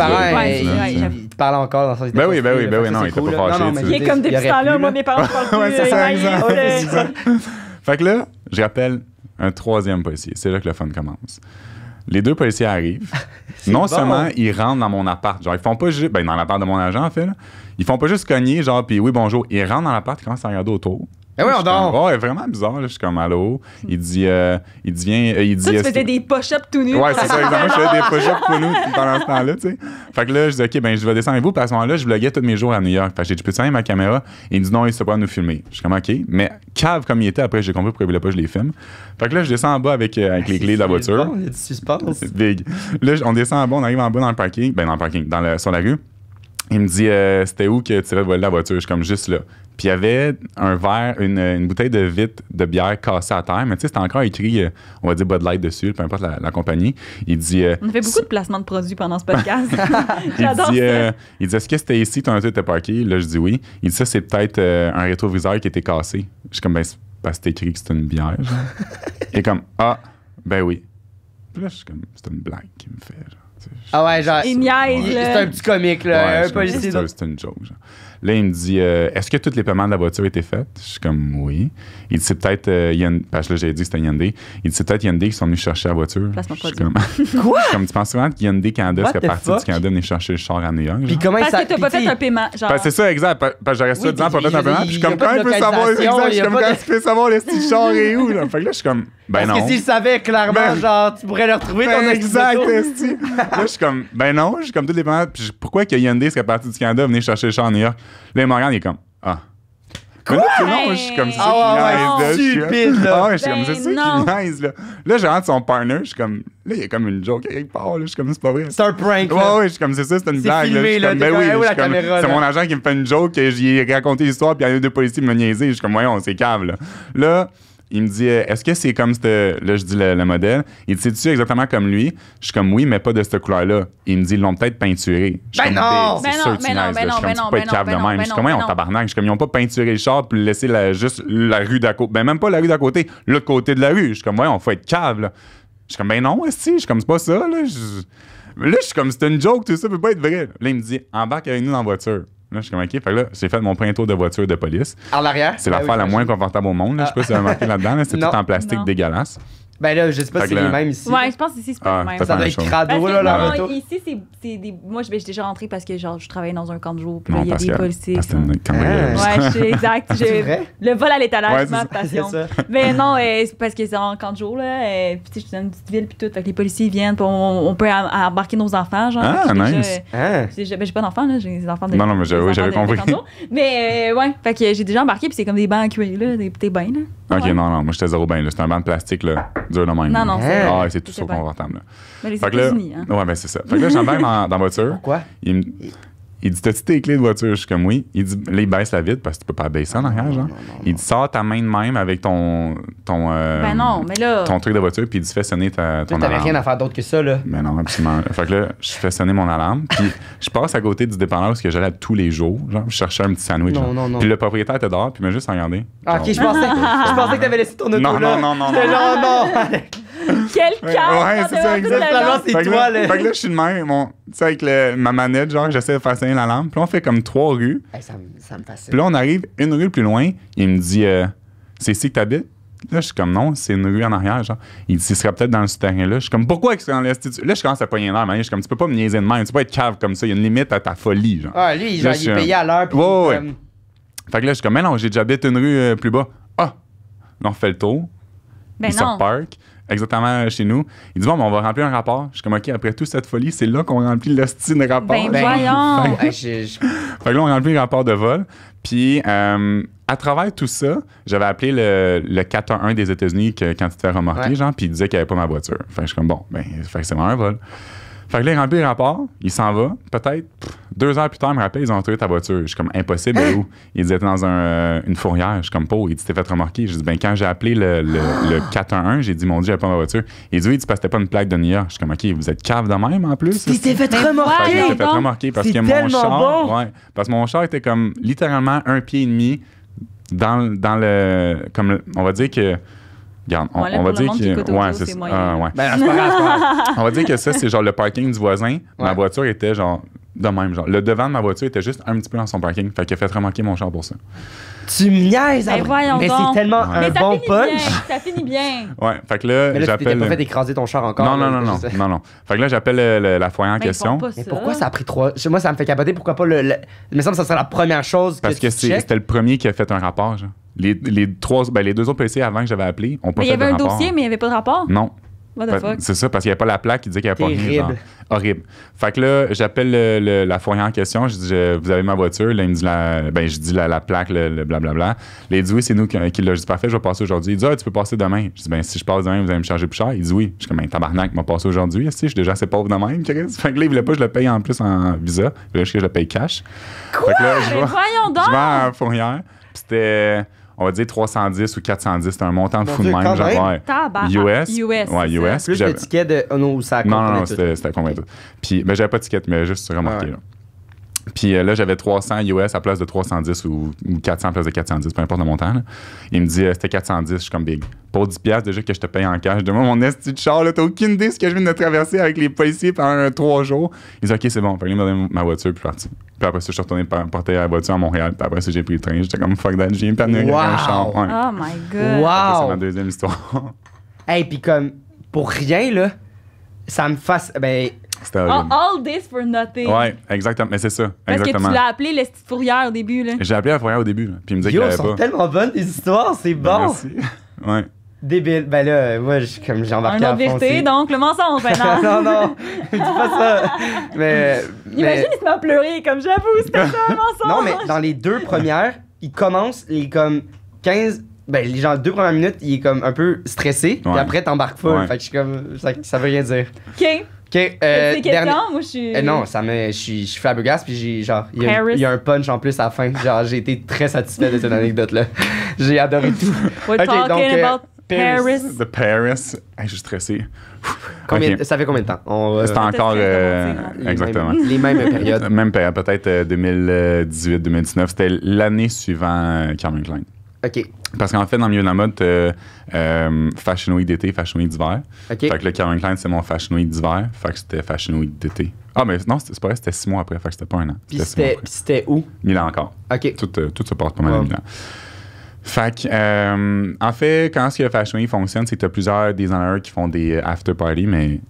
[SPEAKER 1] parle encore dans Ben oui, ben oui, ben oui, non, il était pas fâché. Il est comme depuis ce temps-là, moi, mes parents parlent euh,
[SPEAKER 3] Fait que là, je rappelle un troisième policier. C'est là que le fun commence. Les deux policiers arrivent. non seulement ils rentrent dans mon appart, genre ils font pas juste. Ben, dans l'appart de mon agent, en fait. Là. Ils font pas juste cogner, genre, puis oui, bonjour. Ils rentrent dans l'appart, ils commencent à regarder autour. Eh oui, on dort. oh, vraiment bizarre. Je suis comme, allô. Il dit, euh, il dit, viens. Euh, il dit, ça, tu euh,
[SPEAKER 2] des push-ups tout nus. Ouais, c'est ça, exactement. Je faisais des push-ups tout nus
[SPEAKER 3] pendant ce temps-là, tu sais. Fait que là, je dis, OK, ben, je vais descendre avec vous. Puis à ce moment-là, je vloguais tous mes jours à New York. Fait que j'ai dit, petit avec ma caméra? il me dit, non, il se pas nous filmer. Je suis comme, OK. Mais cave comme il était, après, j'ai compris pourquoi il voulait pas que je les filme. Fait que là, je descends en bas avec, avec les clés de la voiture. il y a du suspense. C'est big. Là, on descend en bas, on arrive en bas dans le parking. Ben, dans le parking, dans sur la rue. Il me dit, c'était où que tu tirais de la voiture? Je suis comme, juste là. Puis il y avait un verre, une, bouteille de vitre de bière cassée à terre, mais tu sais, c'était encore écrit, euh, on va dire Bud Light dessus, peu importe la, compagnie. Il dit. Euh, on
[SPEAKER 2] on fait beaucoup de placements de produits pendant ce podcast. J'adore il, euh,
[SPEAKER 3] il dit, est-ce que c'était ici, ton auto était parké? Là, je dis oui. Il dit, ça, c'est peut-être un rétroviseur qui était cassé. Je suis comme, ben, c'est écrit que c'est une bière. Et comme, ah, ben oui. Puis là, je suis comme, c'est une blague qu'il me fait.
[SPEAKER 1] ah ouais, genre. C'est un petit comique, là. un policier.
[SPEAKER 3] C'est une joke, genre. Là, il me dit euh, Est-ce que tous les paiements de la voiture étaient faits Je suis comme Oui. Il dit C'est peut-être euh, Parce que là, j'ai dit c'était Yandé. Il dit C'est peut-être Yandé qui sont venus chercher la voiture. Je suis comme Quoi Comme tu penses souvent que Yandé Canada serait parti du Canada venir chercher le char à New York. Puis comment parce que t'as pas fait un
[SPEAKER 2] paiement. Genre... c'est
[SPEAKER 3] ça, exact. Parce que j'aurais ça dedans pour mettre un paiement. Puis je suis comme Quand il peut savoir, exact. Je suis comme Quand il peut savoir le style char est où. Fait que là, je suis comme Ben non. Parce que s'il savaient clairement, genre, tu pourrais le retrouver ton exact. Là, je suis comme Ben non. Je suis comme les paiements. Puis Pourquoi que Yandé serait parti du Canada venir chercher le char à New York Là, il me il est comme Ah. Quoi? Mais non, je suis comme ça. qui suis stupide, là. Ah, je suis comme c'est ben ça qui niaise, là. Là, j'ai rentre son partner, je suis comme, là, il y a comme une joke quelque part, là. Je suis comme, c'est pas vrai. C'est un prank, Ouais, ouais, je suis comme, c'est ça, c'est une blague, filmé, là. Ben oui, eh c'est mon agent qui me fait une joke, j'ai raconté l'histoire, puis il y a deux policiers me niaisé. Je suis comme, voyons, c'est cave, Là, il me dit euh, Est-ce que c'est comme ce. Là, je dis le, modèle. Il dit C'est-tu exactement comme lui Je suis comme Oui, mais pas de cette couleur-là. Il me dit Ils l'ont peut-être peinturé. Je suis ben comme, non C'est ben sûr non, mais ben non, mais ben non, mais non, Je suis comme ben on tabarnak. Je suis comme Ils n'ont pas peinturé le char puis laissé la, juste la rue d'à côté. Ben même pas la rue d'à côté, l'autre côté de la rue. Je suis comme Ouais, on faut être cave, là. Je suis comme Ben non, si. Je suis comme C'est pas ça, là. Je... Là, je suis comme, c'est une joke, tout ça peut pas être vrai. Là, il me dit, embarque avec nous dans la voiture. Là, je suis comme, là, j'ai fait mon printemps de voiture de police.
[SPEAKER 1] En l'arrière? C'est ah l'affaire la
[SPEAKER 3] moins confortable au monde. Là. Je sais pas si vous avez remarqué là-dedans. C'est ah. tout en plastique dégueulasse. Ben là, je sais pas si c'est les mêmes ici. Ouais, je pense ici c'est pas les mêmes. Ça doit être crado, là, là. Non,
[SPEAKER 1] ici,
[SPEAKER 2] c'est des. Moi, je suis déjà rentré parce que, genre, je travaillais dans un camp de jour. Puis il y a des policiers.
[SPEAKER 3] C'est une ah. Ouais, je suis exact. Vrai?
[SPEAKER 2] Le vol à l'étalage, c'est ma passion. Mais non, euh, c'est parce que c'est en camp de jour, là. et euh, puis, tu sais, je suis dans une petite ville, puis tout. Fait que les policiers viennent, puis on, peut embarquer nos enfants, genre. Ah, nice. Déjà, ah. euh, Ben, j'ai pas d'enfants, là. J'ai des enfants de. Non, non,
[SPEAKER 3] mais j'avais compris.
[SPEAKER 2] Mais, ouais, fait que j'ai déjà embarqué, puis c'est comme des bains à là, des petits bains, là.
[SPEAKER 3] Ok, non, non, moi, j'étais zéro bain, là. un banc de plastique, là dur de même. Non, non, c'est. Ah, c'est tout sauf confortable. Mais les États-Unis, hein. Ouais, ben c'est ça. Fait que là, j'embarque dans, la voiture. Pourquoi? Il me... Il dit T'as-tu tes clés de voiture Je suis comme Oui. Il dit Là, il baisse la vitre parce que tu peux pas baisser en arrière, il dit Sors ta main de même avec ton. ton euh, ben Ton truc de voiture, puis il dit Fais sonner ta, ton T'avais rien à
[SPEAKER 1] faire d'autre que ça, là.
[SPEAKER 3] Ben non, absolument. fait que là, je fais sonner mon alarme, puis je passe à côté du dépanneur parce que j'allais tous les jours. Genre, je cherchais un petit sandwich. Non, non, non. Puis le propriétaire était dehors, puis il m'a juste regardé. Ah, ok, je pensais, je pensais que
[SPEAKER 1] t'avais laissé ton auto. Non, non, non, non. C'était genre, non. Quelqu'un! Ouais, c'est ça, exactement. C'est toi, là. Fait que là, je
[SPEAKER 3] suis de même. Mon, tu sais, avec le, ma manette, genre, j'essaie de faire la lampe Puis là, on fait comme trois rues.
[SPEAKER 1] ça, me fascine. Puis là,
[SPEAKER 3] on arrive une rue plus loin. Il me dit, euh, c'est ici que t'habites? Là, je suis comme non, c'est une rue en arrière. Genre. Il dit, ce serait peut-être dans le souterrain, là Je suis comme, pourquoi est-ce dans l'institut? Là, je commence à poigner l'air, Je suis comme, tu peux pas me niaiser de même. Tu peux pas être cave comme ça. Il y a une limite à ta folie. Genre. Ah,
[SPEAKER 1] lui, il est payé à l'heure. Ouais,
[SPEAKER 3] ouais, Fait que là, je suis comme, mais non, j'ai déjà habité une rue euh, plus bas. Ah! Là, on fait le tour. Ben non exactement euh, chez nous. Il dit Bon, ben, on va remplir un rapport. Je suis comme OK, après toute cette folie, c'est là qu'on remplit le de rapport. Ben, ben voyons ben, fait, que là, on remplit le rapport de vol. Puis, euh, à travers tout ça, j'avais appelé le, le 1 des États-Unis quand il était fait genre, puis il disait qu'il n'y avait pas ma voiture. Fait que je suis comme Bon, ben, c'est vraiment un vol. Fait que là, il rapport, il s'en va. Peut-être deux heures plus tard, il me rappelle, ils ont retrouvé ta voiture. Je suis comme impossible, elle où? Il étaient dans un, euh, une fourrière. Je suis comme, pauvre. Il dit, t'es fait remarquer. Je dis, ben, quand j'ai appelé le, le, 411, j'ai dit, mon Dieu, j'ai pas ma voiture. Il dit, oui, que passais pas une plaque de New York. Je suis comme, OK, vous êtes cave de même en plus. Il t'es fait remarquer? t'es fait remarquer parce que mon char. Ouais, parce que mon char était comme littéralement un pied et demi dans, dans le. Comme, on va dire que on, va dire que. Ouais, c'est ça. on va dire que ça, c'est genre le parking du voisin. Ma voiture était genre de même. Genre, le devant de ma voiture était juste un petit peu dans son parking. Fait qu'il a fait manquer mon char pour ça.
[SPEAKER 1] Tu me niaises, ben, Mais c'est tellement
[SPEAKER 2] un bon punch. ça finit bien.
[SPEAKER 3] Ouais, fait que là, mais là j'appelle. pas fait écraser
[SPEAKER 1] ton char encore. Non, non, non, non,
[SPEAKER 3] non, Fait que là, j'appelle la foyer en ben, question.
[SPEAKER 1] Mais pourquoi ça a pris trois. Moi, ça me fait capoter. Pourquoi pas le. Il me semble que ça
[SPEAKER 3] serait la première chose. Parce que, que c'était le premier qui a fait un rapport, genre. Les, les trois, ben, les deux autres PC avant que j'avais appelé, on peut pas mais Il y avait un dossier,
[SPEAKER 2] mais il n'y avait pas de rapport? Non. What the ben, fuck? C'est
[SPEAKER 3] ça, parce qu'il n'y avait pas la plaque qui disait qu'il n'y avait pas rien. Horrible. Fait que là, j'appelle la fourrière en question. Je dis, vous avez ma voiture. Là, il me dit, la, ben, je dis la, plaque, le blablabla. Là, il dit, oui, c'est nous qui, qui l'a juste parfait. Je vais passer aujourd'hui. Il dit, ah, tu peux passer demain. Je dis, ben, si je passe demain, vous allez me charger plus cher. Il dit, oui. Je suis comme, un ben, tabarnak, m'a passé aujourd'hui. je suis déjà assez pauvre de même, Chris. Fait que là, il voulait pas que je le paye en plus en visa. Il voulait que je le paye cash. Quoi? c'était on va dire 310 ou 410, c'est un montant de fou de même, genre, US. US. Ouais, US. Plus le ticket de. Oh non, ça Non, non, non, c'était complet. Puis, Mais ben, j'avais pas de ticket, mais juste remarqué. Là. Puis euh, là, j'avais 300 US à place de 310 ou, 400 à place de 410, peu importe le montant. Il me dit, euh, c'était 410, je suis comme big. Pour 10$ déjà que je te paye en cash. Demain, mon esti de char, t'as aucune idée ce que je viens de traverser avec les policiers pendant 3 jours. Il dit, OK, c'est bon. Fait que m'a donné ma voiture, puis parti. Puis après ça, je suis retourné porter la voiture à Montréal. Puis après ça, j'ai pris le train. J'étais comme, fuck that, j'ai une panne wow. un char. Ouais. Oh my God. Wow. C'est ma deuxième histoire.
[SPEAKER 1] hey, puis comme, pour rien, là, ça me fasse. Ben, ah,
[SPEAKER 2] all, this for nothing. Ouais,
[SPEAKER 3] exactement. Mais c'est ça. Parce ce que tu l'as
[SPEAKER 2] appelé les au début. là.
[SPEAKER 3] J'ai appelé la fourrière au début. Puis il me dit qu'il avait sont
[SPEAKER 1] tellement bonnes les histoires, c'est ben, bon. Merci.
[SPEAKER 3] Ouais. Débile. Ben
[SPEAKER 1] là, moi, je, comme j'ai embarqué Un à vérité,
[SPEAKER 2] donc, le mensonge, ben non, non, dis pas ça.
[SPEAKER 1] Mais, Imagine, il
[SPEAKER 2] se met à pleurer, comme j'avoue, c'était un mensonge. Non, mais
[SPEAKER 1] dans les deux premières, il commence, il est comme 15... Ben, les gens, deux premières minutes, il est comme un peu stressé, puis après, t'embarques full. En Fait je suis comme... ça veut rien dire. OK. OK. c'est euh, dernier... moi, je suis. Euh, non, ça me... je suis, je suis puis j'ai genre, il y, a, un punch en plus à la fin. Genre, j'ai été très satisfait de cette anecdote-là. j'ai adoré tout. We're talking donc, euh, about Paris. The
[SPEAKER 3] Paris. je suis stressé. Combien, Ça fait combien de temps? C'était encore. Hein. exactement. les mêmes périodes. Même période, peut-être 2018-2019. C'était l'année suivant Carmen Klein. Parce qu'en fait, dans le milieu de la mode, euh, euh, Fashion Week d'été, Fashion Week d'hiver. Fait que le Calvin Klein, c'est mon Fashion Week d'hiver. Fait que c'était Fashion Week d'été. Ah, mais non, c'est pas vrai, c'était six mois après. Fait que c'était pas un an. Puis c'était où? Milan encore. OK. Euh, tout, se porte pas mal à Milan. Fait que, euh, en fait, quand ce que Fashion Week fonctionne, c'est que tu as plusieurs designers qui font des after parties, mais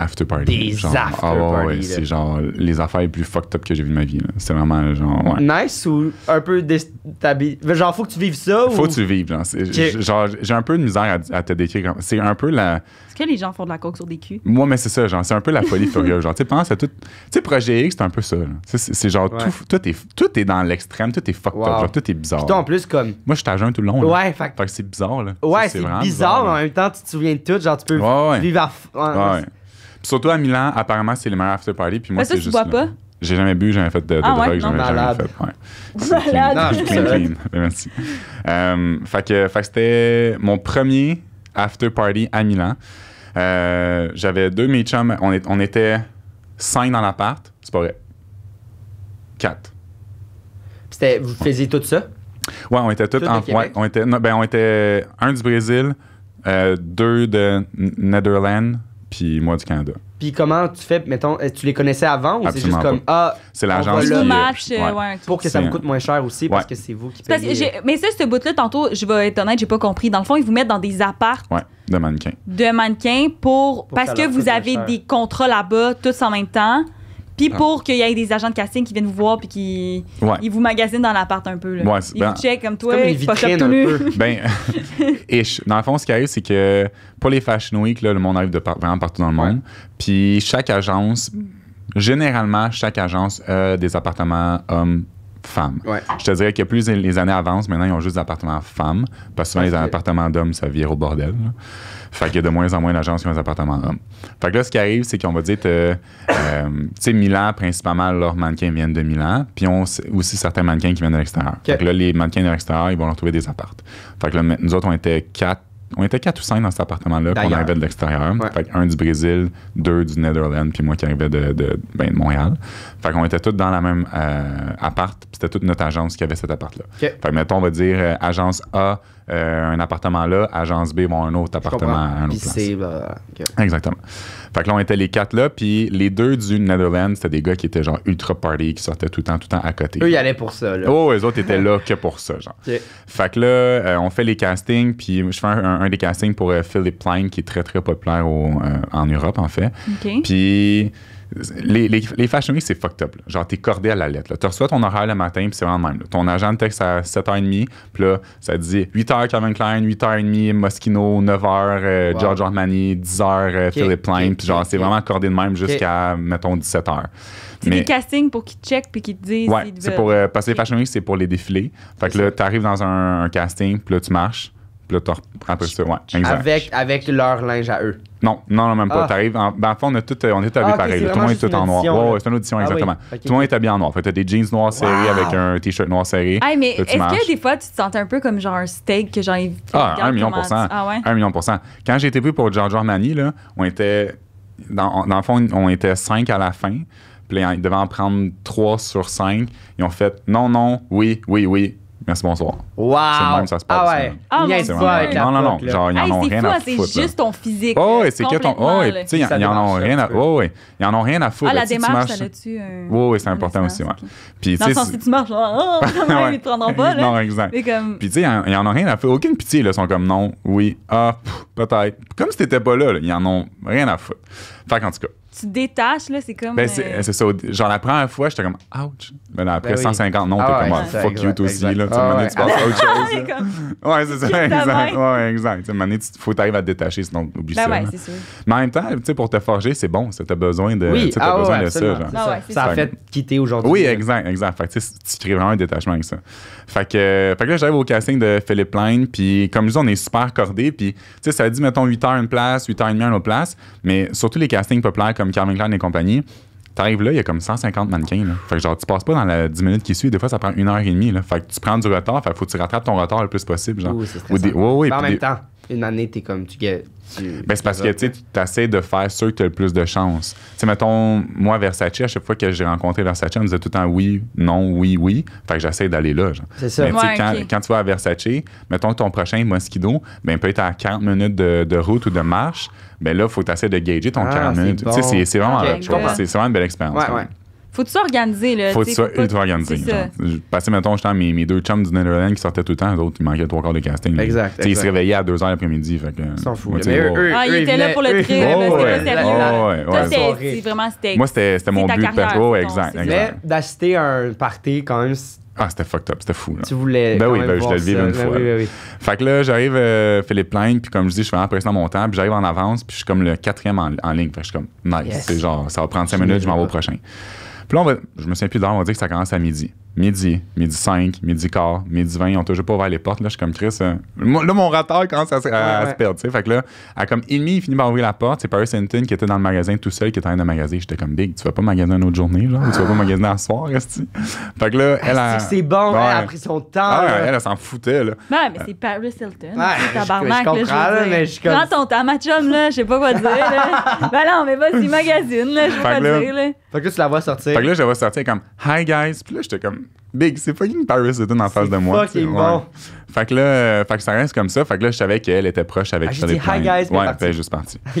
[SPEAKER 3] after party. Des ah, after ah, C'est genre les affaires les plus fucked up que j'ai vues de ma vie. C'est vraiment genre. Ouais.
[SPEAKER 1] Nice ou un peu déstabilisé.
[SPEAKER 3] Genre, faut que tu vives ça Faut que tu vives. Genre, genre j'ai un peu de misère à, te décrire. C'est un peu la. Est-ce
[SPEAKER 2] que les gens font de la coke sur des culs?
[SPEAKER 3] Moi, mais c'est ça, genre, c'est un peu la folie furieuse. Genre, tu penses à tout. Tu sais, Projet X, c'est un peu ça. C'est genre, tout, tout, est, tout est dans l'extrême, tout est fucked up, genre, tout est bizarre. Toi en plus, comme. Moi, je t'ajoute tout le long. Ouais, fait... que c'est bizarre, là. Ouais, c'est bizarre, en même temps, tu te souviens de tout. Genre, tu peux vivre à surtout à Milan, apparemment, c'est le meilleurs after party. Puis moi, c'est juste. bois pas? J'ai jamais bu, j'ai jamais fait de, de ah j'ai drogue, jamais, jamais fait. Ouais.
[SPEAKER 2] C'est Malade. Clean, clean, clean.
[SPEAKER 3] Merci. Euh, fait que, c'était mon premier after party à Milan. Euh, j'avais deux mes chums. On, on était cinq dans l'appart. C'est pas vrai. Quatre.
[SPEAKER 1] C'était, vous faisiez
[SPEAKER 3] tout ça? Ouais, on était tous en. Ouais, on était, ben, on était un du Brésil, euh, deux de Netherlands, puis moi du Canada.
[SPEAKER 1] Puis comment tu fais, mettons, tu les connaissais avant ou c'est juste comme Ah,
[SPEAKER 3] c'est l'agence qui. Euh, euh, pour que ça me coûte
[SPEAKER 1] moins cher aussi
[SPEAKER 3] parce que c'est vous qui payez.
[SPEAKER 2] mais ça, ce bout-là, tantôt, je vais être honnête, j'ai pas compris. Dans le fond, ils vous mettent dans des apparts. de mannequins. De mannequins pour. parce que vous avez des contrats là-bas tous en même temps. Puis ah. pour qu'il y ait des agents de casting qui viennent vous voir puis qui ils vous magasinent dans l'appart un peu. ils vous ben, checkent comme toi, comme pas un peu.
[SPEAKER 3] ben, Dans le fond, ce qui arrive, c'est que pour les Fashion Week, le monde arrive de vraiment partout dans le monde. Puis chaque agence, généralement, chaque agence a des appartements hommes femmes. Je te dirais que plus les années avancent, maintenant, ils ont juste des appartements femmes, parce que souvent, les appartements d'hommes, ça vire au bordel. Fait qu'il y a de moins en moins d'agences qui ont des appartements hommes. Fait que là, ce qui arrive, c'est qu'on va dire, que, euh, tu sais, Milan, principalement, leurs mannequins viennent de Milan, puis on aussi certains mannequins qui viennent de l'extérieur. Fait que là, les mannequins de l'extérieur, ils vont leur trouver des appartes. Fait que là, nous autres, on était quatre on était quatre ou cinq dans cet appartement-là qu'on arrivait de l'extérieur. Fait un du Brésil, deux du Netherlands, puis moi qui arrivais de, de, ben, Montréal. Fait qu'on était tous dans la même euh, appart, puis c'était toute notre agence qui avait cet appart-là. Fait que mettons, on va dire euh, agence A, euh, un appartement là, agence B vont un autre appartement à un autre place. Euh, Exactement. Fait que là, on était les quatre là, puis les deux du Netherlands, c'était des gars qui étaient genre ultra party, qui sortaient tout le temps, tout le temps à côté. Eux, ils allaient
[SPEAKER 1] pour ça. Là. Oh, les autres étaient là
[SPEAKER 3] que pour ça, genre. Fait que là, euh, on fait les castings, puis je fais un, des castings pour Philip Plein, qui est très, très populaire en Europe, en fait. Puis les, Fashion Week, c'est fucked up. Genre, t'es cordé à la lettre. Tu reçois ton horaire le matin, puis c'est vraiment le même. Ton agent texte à 7h30, puis là, ça te dit 8h Calvin Klein, 8h30 Moschino, 9h euh, George Armani, 10h Philip Plain, puis genre, c'est vraiment cordé de même jusqu'à, mettons, 17h. C'est des
[SPEAKER 2] castings pour qu'ils checkent puis qu'ils te disent. Ouais, c'est pour. passer
[SPEAKER 3] euh, parce que les Fashion Week, c'est pour les défilés. Fait que là, t'arrives dans un, un casting, puis là, tu marches ça, ouais, exact.
[SPEAKER 1] Avec, avec leur linge à eux.
[SPEAKER 3] Non, non, même pas. Ah. T'arrives, en, dans le fond, on est tous euh, on est habillés ah, pareil. tout le monde est tout en noir. c'est une audition, ah, exactement. Tout le monde est habillé en noir. Fait t'as des jeans noirs serrés avec un t-shirt noir serré. mais est-ce que des
[SPEAKER 2] fois, tu te sentais un peu comme genre un steak que genre. Ah, un million pour cent. Ah, ouais. Un
[SPEAKER 3] million pour cent. Quand j'ai été vu pour George Armani, là, on était. Dans, dans le fond, on était cinq à la fin. Puis ils devaient en prendre 3 sur 5. Ils ont fait non, non, oui, oui, oui. Merci, bonsoir. Wow! C'est même, ça se ah passe. Ah ouais. Ah, euh, oh ils Non, non, non. Genre, ils en ont rien à foutre. C'est juste ton
[SPEAKER 2] physique. Oh, oui, c'est que ton. Oh, Tu sais, oh, ils en
[SPEAKER 3] ont rien à. foutre. Ah, la démarche, ça l'a-tu. Oui, oui, c'est important aussi, Dans Puis, tu si
[SPEAKER 2] tu marches, genre, ne oh, ils te prendront pas, là. Non, exact. Puis,
[SPEAKER 3] tu sais, ils n'en ont rien à foutre. Aucune pitié, là. Ils sont comme non, oui, ah, peut-être. Comme si tu n'étais pas là, ils n'en ont rien à foutre. Fait qu'en tout cas
[SPEAKER 2] tu détaches, là, c'est comme. Ben, c'est euh,
[SPEAKER 3] ça. Genre, la première fois, j'étais comme, ouch. Mais après 150, ben non, ah t'es comme, ah, fuck you, aussi, là. Tu ah tu passes à autre chose. ouais, c'est ça, exact. Ouais, exact. Tu sais, faut t'arriver à te détacher, sinon, oublie ben Mais en même temps, tu sais, pour te forger, c'est bon. T'as besoin de, oui. besoin de ça. ça, fait quitter aujourd'hui. Oui, exact, exact. Fait tu crées vraiment un détachement avec ça. Fait que, euh, que là, j'arrive au casting de Philippe Lane, puis comme je disais, on est super cordés, puis, tu sais, ça dit, mettons, 8 h une place, 8 h 30 une autre place, mais surtout les castings populaires comme Carmen Klein et compagnie. T'arrives là, il y a comme 150 mannequins. Fait que genre, tu passes pas dans la 10 minutes qui suit. Des fois, ça prend une heure et demie. Fait que tu prends du retard. faut que tu rattrapes ton retard le plus possible. Oui, c'est Ou ben, en même temps
[SPEAKER 1] une année, t'es comme, tu gagnes. Ben, c'est parce que tu
[SPEAKER 3] essaies de faire ceux que tu as le plus de chance. Tu mettons, moi, Versace, à chaque fois que j'ai rencontré Versace, on me disait tout le temps oui, non, oui, oui. Fait que j'essaie d'aller là. quand, tu vas à Versace, mettons ton prochain Mosquito, ben, peut être à 40 minutes de, route ou de marche. mais ben, là, il faut que tu essaies de gager ton 40 ah, minutes. C'est, vraiment, ah, c'est, vraiment, une belle expérience.
[SPEAKER 2] Faut-tu s'organiser, là? Faut-tu
[SPEAKER 3] s'organiser. Passé, mettons, j'étais mes, mes deux chums du Netherlands qui sortaient tout le temps, les autres, ils manquaient trois quarts de casting. Exact. Ils se réveillaient à 2 h l'après-midi. Fait que. S'en ah, ils étaient là pour le trip. Oh, oh, ouais, ouais, vraiment, c'était. Moi, c'était mon but Oh exact. Mais
[SPEAKER 1] d'acheter un party quand même.
[SPEAKER 3] Ah, c'était fucked up, c'était fou. Tu voulais. Ben oui, ben, je voulais le vivre une ben fois. Fait que là, j'arrive, euh, Philippe Plaine, puis comme je dis, je suis vraiment pressé dans mon temps, puis j'arrive en avance, puis je suis comme le quatrième en, en ligne. Fait que je suis comme, nice. C'est genre, ça va prendre cinq minutes, je m'en vais au prochain. Puis là, je me souviens plus d'heure, on va dire que ça commence à midi. Midi, midi 5, midi 4, midi 20, on ont toujours pas ouvert les portes. Là, je suis comme Chris. là, mon retard commence à, se perdre. Fait que là, à comme demi, il finit par ouvrir la porte. C'est Paris Hinton qui était dans le magasin tout seul, qui était en train de magasiner. J'étais comme Big, tu vas pas magasiner une autre journée, genre, ou tu vas pas magasiner un soir, Resti. Fait que là, elle a. C'est bon, elle a pris son temps. Ah elle, s'en foutait, là. mais
[SPEAKER 2] c'est Paris Hilton. c'est tabarnak, je, je comprends, là, je veux temps, ma chum, là, je sais pas quoi dire. ben non, mais vas-y, là, je vais pas dire, là.
[SPEAKER 3] Fait que là, tu la vois sortir. Fait que là, je la vois sortir comme Hi guys. Puis là, j'étais comme Big, c'est fucking Paris Hilton en face de moi. C'est bon. Fait que là, fait que ça reste comme ça. Fait que là, je savais qu'elle était proche avec ah, J'ai dit Hi guys. Ouais, elle juste partie.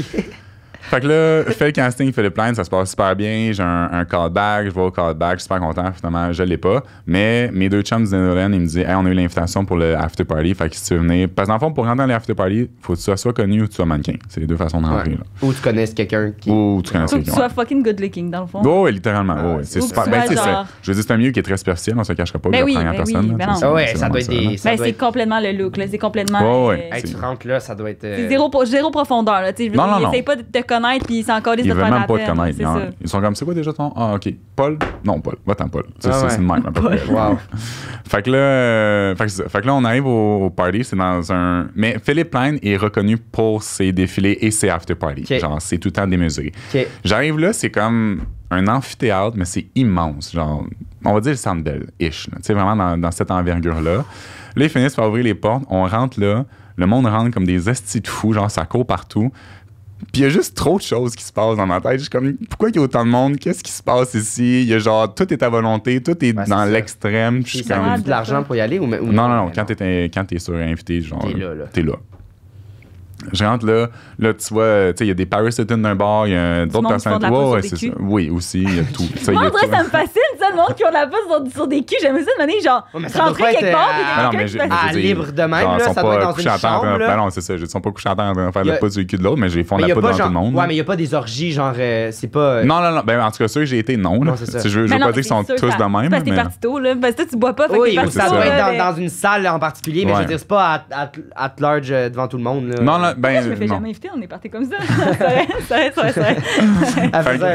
[SPEAKER 3] Fait que là, fais le casting, fait le plein, ça se passe super bien. J'ai un, callback, je vois au callback, je suis super content. Finalement, je l'ai pas. Mais mes deux chums du Nolan, ils me disent Hey, on a eu l'invitation pour le after party. Fait que si tu veux Parce que dans le fond, pour rentrer dans les after party, faut que tu sois soit connu ou tu sois mannequin. C'est les deux façons d'entrer Ou tu connaisses quelqu'un qui. Ou tu connaisses quelqu'un. Ou que tu sois
[SPEAKER 2] fucking good looking, dans le fond. Oh,
[SPEAKER 3] oui, littéralement. Oh, c'est super. Ben, genre... Je veux dire, c'est un milieu qui est très spécial on se cachera pas. Ben oui, première ben personne, oui, ben ça doit être ben, c'est
[SPEAKER 2] complètement le look, C'est complètement.
[SPEAKER 3] Tu rentres là, ça doit être. Euh,
[SPEAKER 2] c'est zéro profondeur, là. Non, non, non. pas de connaître puis ils s'en collent de faire même la pas te connaître.
[SPEAKER 3] ils sont comme, c'est quoi déjà ton. Ah, OK. Paul Non, Paul. Va-t'en, Paul. C'est ah une même à peu près. fait, que là, euh, fait, là, on arrive au, party. C'est dans un. Mais Philippe Plein est reconnu pour ses défilés et ses after-parties. Genre, c'est tout le temps démesuré. J'arrive là, c'est comme un amphithéâtre, mais c'est immense. Genre, on va dire le sandbell ish Tu sais, vraiment dans, dans cette envergure-là. Là, ils finissent par ouvrir les portes. On rentre là. Le monde rentre comme des estis de fous. Genre, ça court partout. Puis il y a juste trop de choses qui se passent dans ma tête. Je suis comme, pourquoi il y a autant de monde? Qu'est-ce qui se passe ici? Il y a genre, tout est à volonté, tout est dans l'extrême. Tu suis comme. de l'argent pour y aller ou, Non, non, non. Quand t'es, quand t'es sur invité, genre. T'es là, là. Je rentre là, là tu vois, euh, tu il y a des parasitants d'un bar, il y a d'autres personnes. à toi. Oui, aussi, il y a tout. ça, ça me
[SPEAKER 2] fascine tellement monde qui ont la poudre sur, sur des culs. J'aimais ça de manière genre rentrer
[SPEAKER 3] quelque part. À... Non, euh, ah, mais j'ai ah, libre de même, là, ça doit être dans une chambre. Euh, ben non, c'est ça. Ils sont pas couchés en train de faire le sur du cul de l'autre, mais j'ai fondé la poudre dans tout le monde. Ouais, mais il
[SPEAKER 1] y a pas des orgies, genre, euh, c'est pas. Non,
[SPEAKER 3] non, non. Ben, en tout cas, ceux que j'ai été, non. Je veux pas dire qu'ils sont tous de même. Parce que t'es parti
[SPEAKER 1] tôt, là. Parce que tu bois pas. Oui, ça doit être dans une salle en particulier, mais je veux dire, c'est pas at large devant tout le monde. Non, non, ben. Je
[SPEAKER 2] me fais jamais inviter, on est parti comme ça. ça, ça, ça, ça.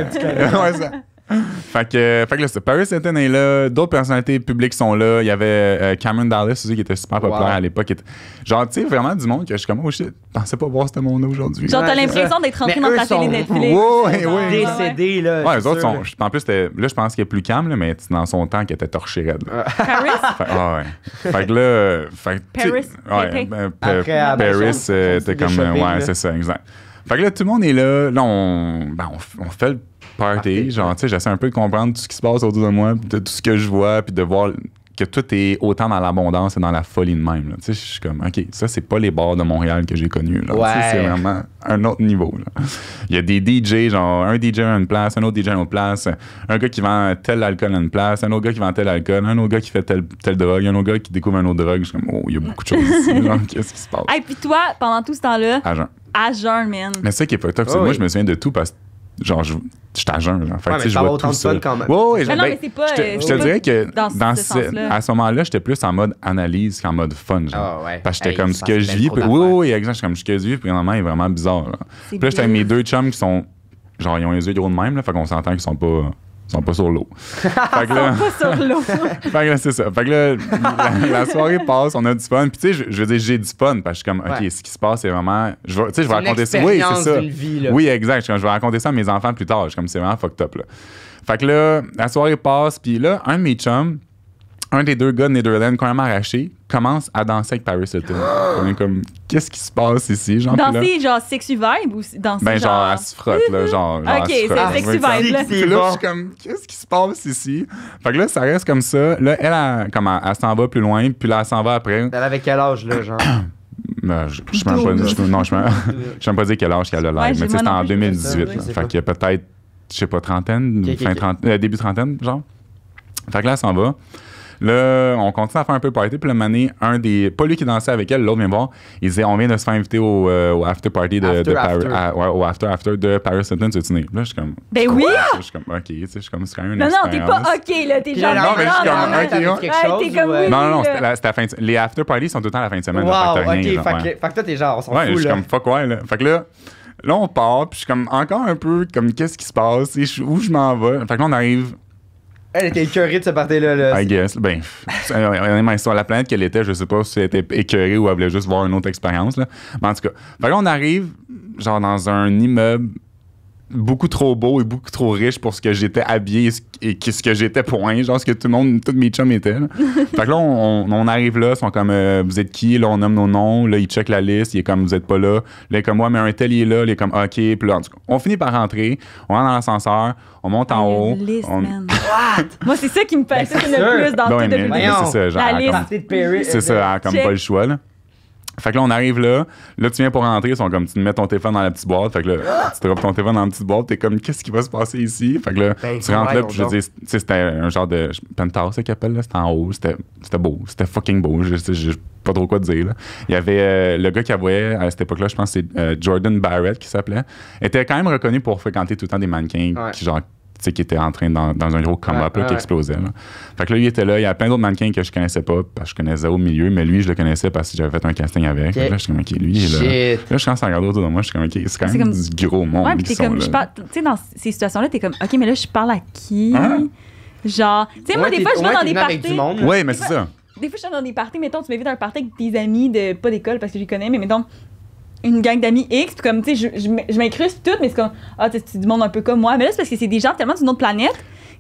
[SPEAKER 3] fait que, fait là, Paris Hilton est là, d'autres personnalités publiques sont là. Il y avait euh, Cameron Dallas aussi qui était super populaire à l'époque. Genre, tu sais, vraiment du monde que je suis comme, oh shit, je pensais pas voir ce monde aujourd'hui. Genre, t'as l'impression d'être rentré dans ta télé Netflix. Décédé, là. Ouais, les autres sont. En plus, là, je pense qu'il est plus calme, là, mais dans son temps, qu'il était torché raide. Ah. Paris? Ah, fait, que là. Fait,
[SPEAKER 2] Paris? Ben, Paris,
[SPEAKER 3] c'était euh, comme. Ouais, c'est ça, exact. Fait que là, tout le monde est là. Là, on, ben, on, on fait le party. Genre, tu sais, j'essaie un peu de comprendre tout ce qui se passe autour de moi, de tout ce que je vois, puis de voir que tout est autant dans l'abondance et dans la folie de même. Tu sais, je suis comme, OK, ça, c'est pas les bars de Montréal que j'ai connus. Ouais. c'est vraiment un autre niveau. Il y a des DJ, genre, un DJ à une place, un autre DJ à une autre place, un gars qui vend tel alcool à une place, un autre gars qui vend tel alcool, un autre gars qui fait telle tel drogue, un autre gars qui découvre un autre drogue. Je suis comme, oh, il y a beaucoup de choses ici. qu'est-ce qui se passe? Et
[SPEAKER 2] puis toi, pendant tout ce temps-là... Agent. Agent, man. Mais c'est ça
[SPEAKER 3] qui est pas top, c'est ah moi, je me souviens de tout parce que genre, je, suis à jeun. Fait ouais, tu mais je vois tout de fun quand même. Ouais, ouais, non, ben, mais pas. Je te, euh, je te dirais que dans, à ce moment-là, j'étais plus en mode analyse qu'en mode fun. Genre. Ah, ouais. Parce que j'étais comme ce que je vis. Oui, oui, oui, exact. comme ce que je vis, puis vraiment, il est vraiment bizarre. Là. Puis là, j'étais avec mes deux chums qui sont. Genre, ils ont les yeux gros de même, là, fait qu'on s'entend qu'ils sont pas « Ils sont pas sur l'eau. Ils sont pas sur l'eau. fait que là, c'est ça. Fait que là, la, soirée passe, on a du fun. Puis tu sais, je, je, veux dire, j'ai du fun parce que je suis comme, OK, ce qui se passe, c'est vraiment. Je, tu sais, je vais raconter ça. Oui, c'est ça. oui, exact. Je, je vais raconter ça à mes enfants plus tard. Je suis comme, c'est vraiment fucked up. Là. Fait que là, la soirée passe. Puis là, un de mes chums, un des deux gars de Netherlands, quand même arraché, commence à danser avec Paris Hilton. on est comme, qu'est-ce qui se passe ici? Genre, danser,
[SPEAKER 2] genre, sexy vibe ou danser ben, genre... genre, elle
[SPEAKER 3] se frotte, là, mhm. genre. ok, c'est sexy vibe, là. Puis là, je suis comme, qu'est-ce qui se passe ici? Fait que là, ça reste comme ça. Là, elle, elle, s'en va plus loin, puis là, elle s'en va après. Elle avait quel âge, là, genre? Ben, je ne sais même pas, non, je pas dire quel âge qu'elle a l'air, mais c'était en 2018. fait qu'il y a peut-être, je sais pas, trentaine, euh, début trentaine, genre. Fait que là, elle s'en va. Là, on continue à faire un peu party. Puis le mané, un des. Pas lui qui dansait avec elle, l'autre vient voir. Il disait On vient de se faire inviter au, euh, after party de, de after. au after after de Paris Hilton, tu venir. Là, je suis comme. Ben oui! Je suis comme, OK, tu sais, je suis comme, c'est quand même une Non, non, t'es pas
[SPEAKER 2] OK, là, t'es genre. Non,
[SPEAKER 3] mais je suis comme, non, OK, Non, non, la fin Les after parties sont tout le temps la fin de semaine. de OK, rien, fait, que, fait
[SPEAKER 1] que toi, t'es genre, on s'en fout. Ouais, je suis comme,
[SPEAKER 3] fuck, ouais, là. Fait que là là on part puis je suis comme encore un peu comme qu'est-ce qui se passe où je m'en vais fait que là on arrive elle était écœurée de ce party-là. I guess. Ben, honnêtement, à la planète qu'elle était, je sais pas si elle était écœurée ou elle voulait juste voir une autre expérience. Mais en tout cas, fait là, on arrive genre dans un immeuble beaucoup trop beau et beaucoup trop riche pour ce que j'étais habillé et ce que j'étais point, genre ce que tout le monde, tous mes chums étaient. fait que là, on, arrive là, ils sont comme euh, Vous êtes qui? » Là, on nomme nos noms, là, ils checkent la liste, il est comme « Vous êtes pas là. » Là, comme « moi mais un tel, il est là. » Il est comme « OK. » Puis là, en tout cas, on finit par rentrer, on rentre dans l'ascenseur, on monte en haut. Liste, What?
[SPEAKER 2] Moi, c'est ça qui me fait ben, le plus dans ben C'est ça,
[SPEAKER 1] C'est ça, comme pas le
[SPEAKER 3] choix, fait que là, on arrive là. Là, tu viens pour rentrer. Ils sont comme, tu mets ton téléphone dans la petite boîte. Fait que là, tu ton téléphone dans la petite boîte. T'es comme, qu'est-ce qui va se passer ici? Fait que là, ben, tu rentres là. Puis je veux dire, c'était un genre de penthouse, c'est appelle là. C'était en haut. C'était beau. C'était fucking beau. Je sais pas trop quoi dire. Là. Il y avait euh, le gars qui avait, à cette époque-là, je pense que c'est euh, Jordan Barrett qui s'appelait. était quand même reconnu pour fréquenter tout le temps des mannequins qui, genre, qui était en train dans, un gros combat ah, qui explosait. Là. Fait que là, lui était là. Il y a plein d'autres mannequins que je connaissais pas, parce que je connaissais au milieu, mais lui, je le connaissais parce que j'avais fait un casting avec. Là, je suis comme, OK, lui, est là, là, je commence à regarder autour de moi. Je suis comme, OK, c'est quand même du gros monde. Ouais, puis comme, tu
[SPEAKER 2] sais, dans ces situations-là, t'es comme, OK, mais là, je parle à qui? Hein? Genre, tu sais, moi, des fois, je vais dans des parties. Oui, mais c'est ça. Des fois, je suis dans des parties, mettons, tu m'invites à un party avec des amis de, pas d'école parce que je les connais, mais mettons, une gang d'amis X, puis comme, tu sais, je, je, m'incruste tout, mais c'est comme, ah, tu c'est du monde un peu comme moi. Mais là, c'est parce que c'est des gens tellement d'une autre planète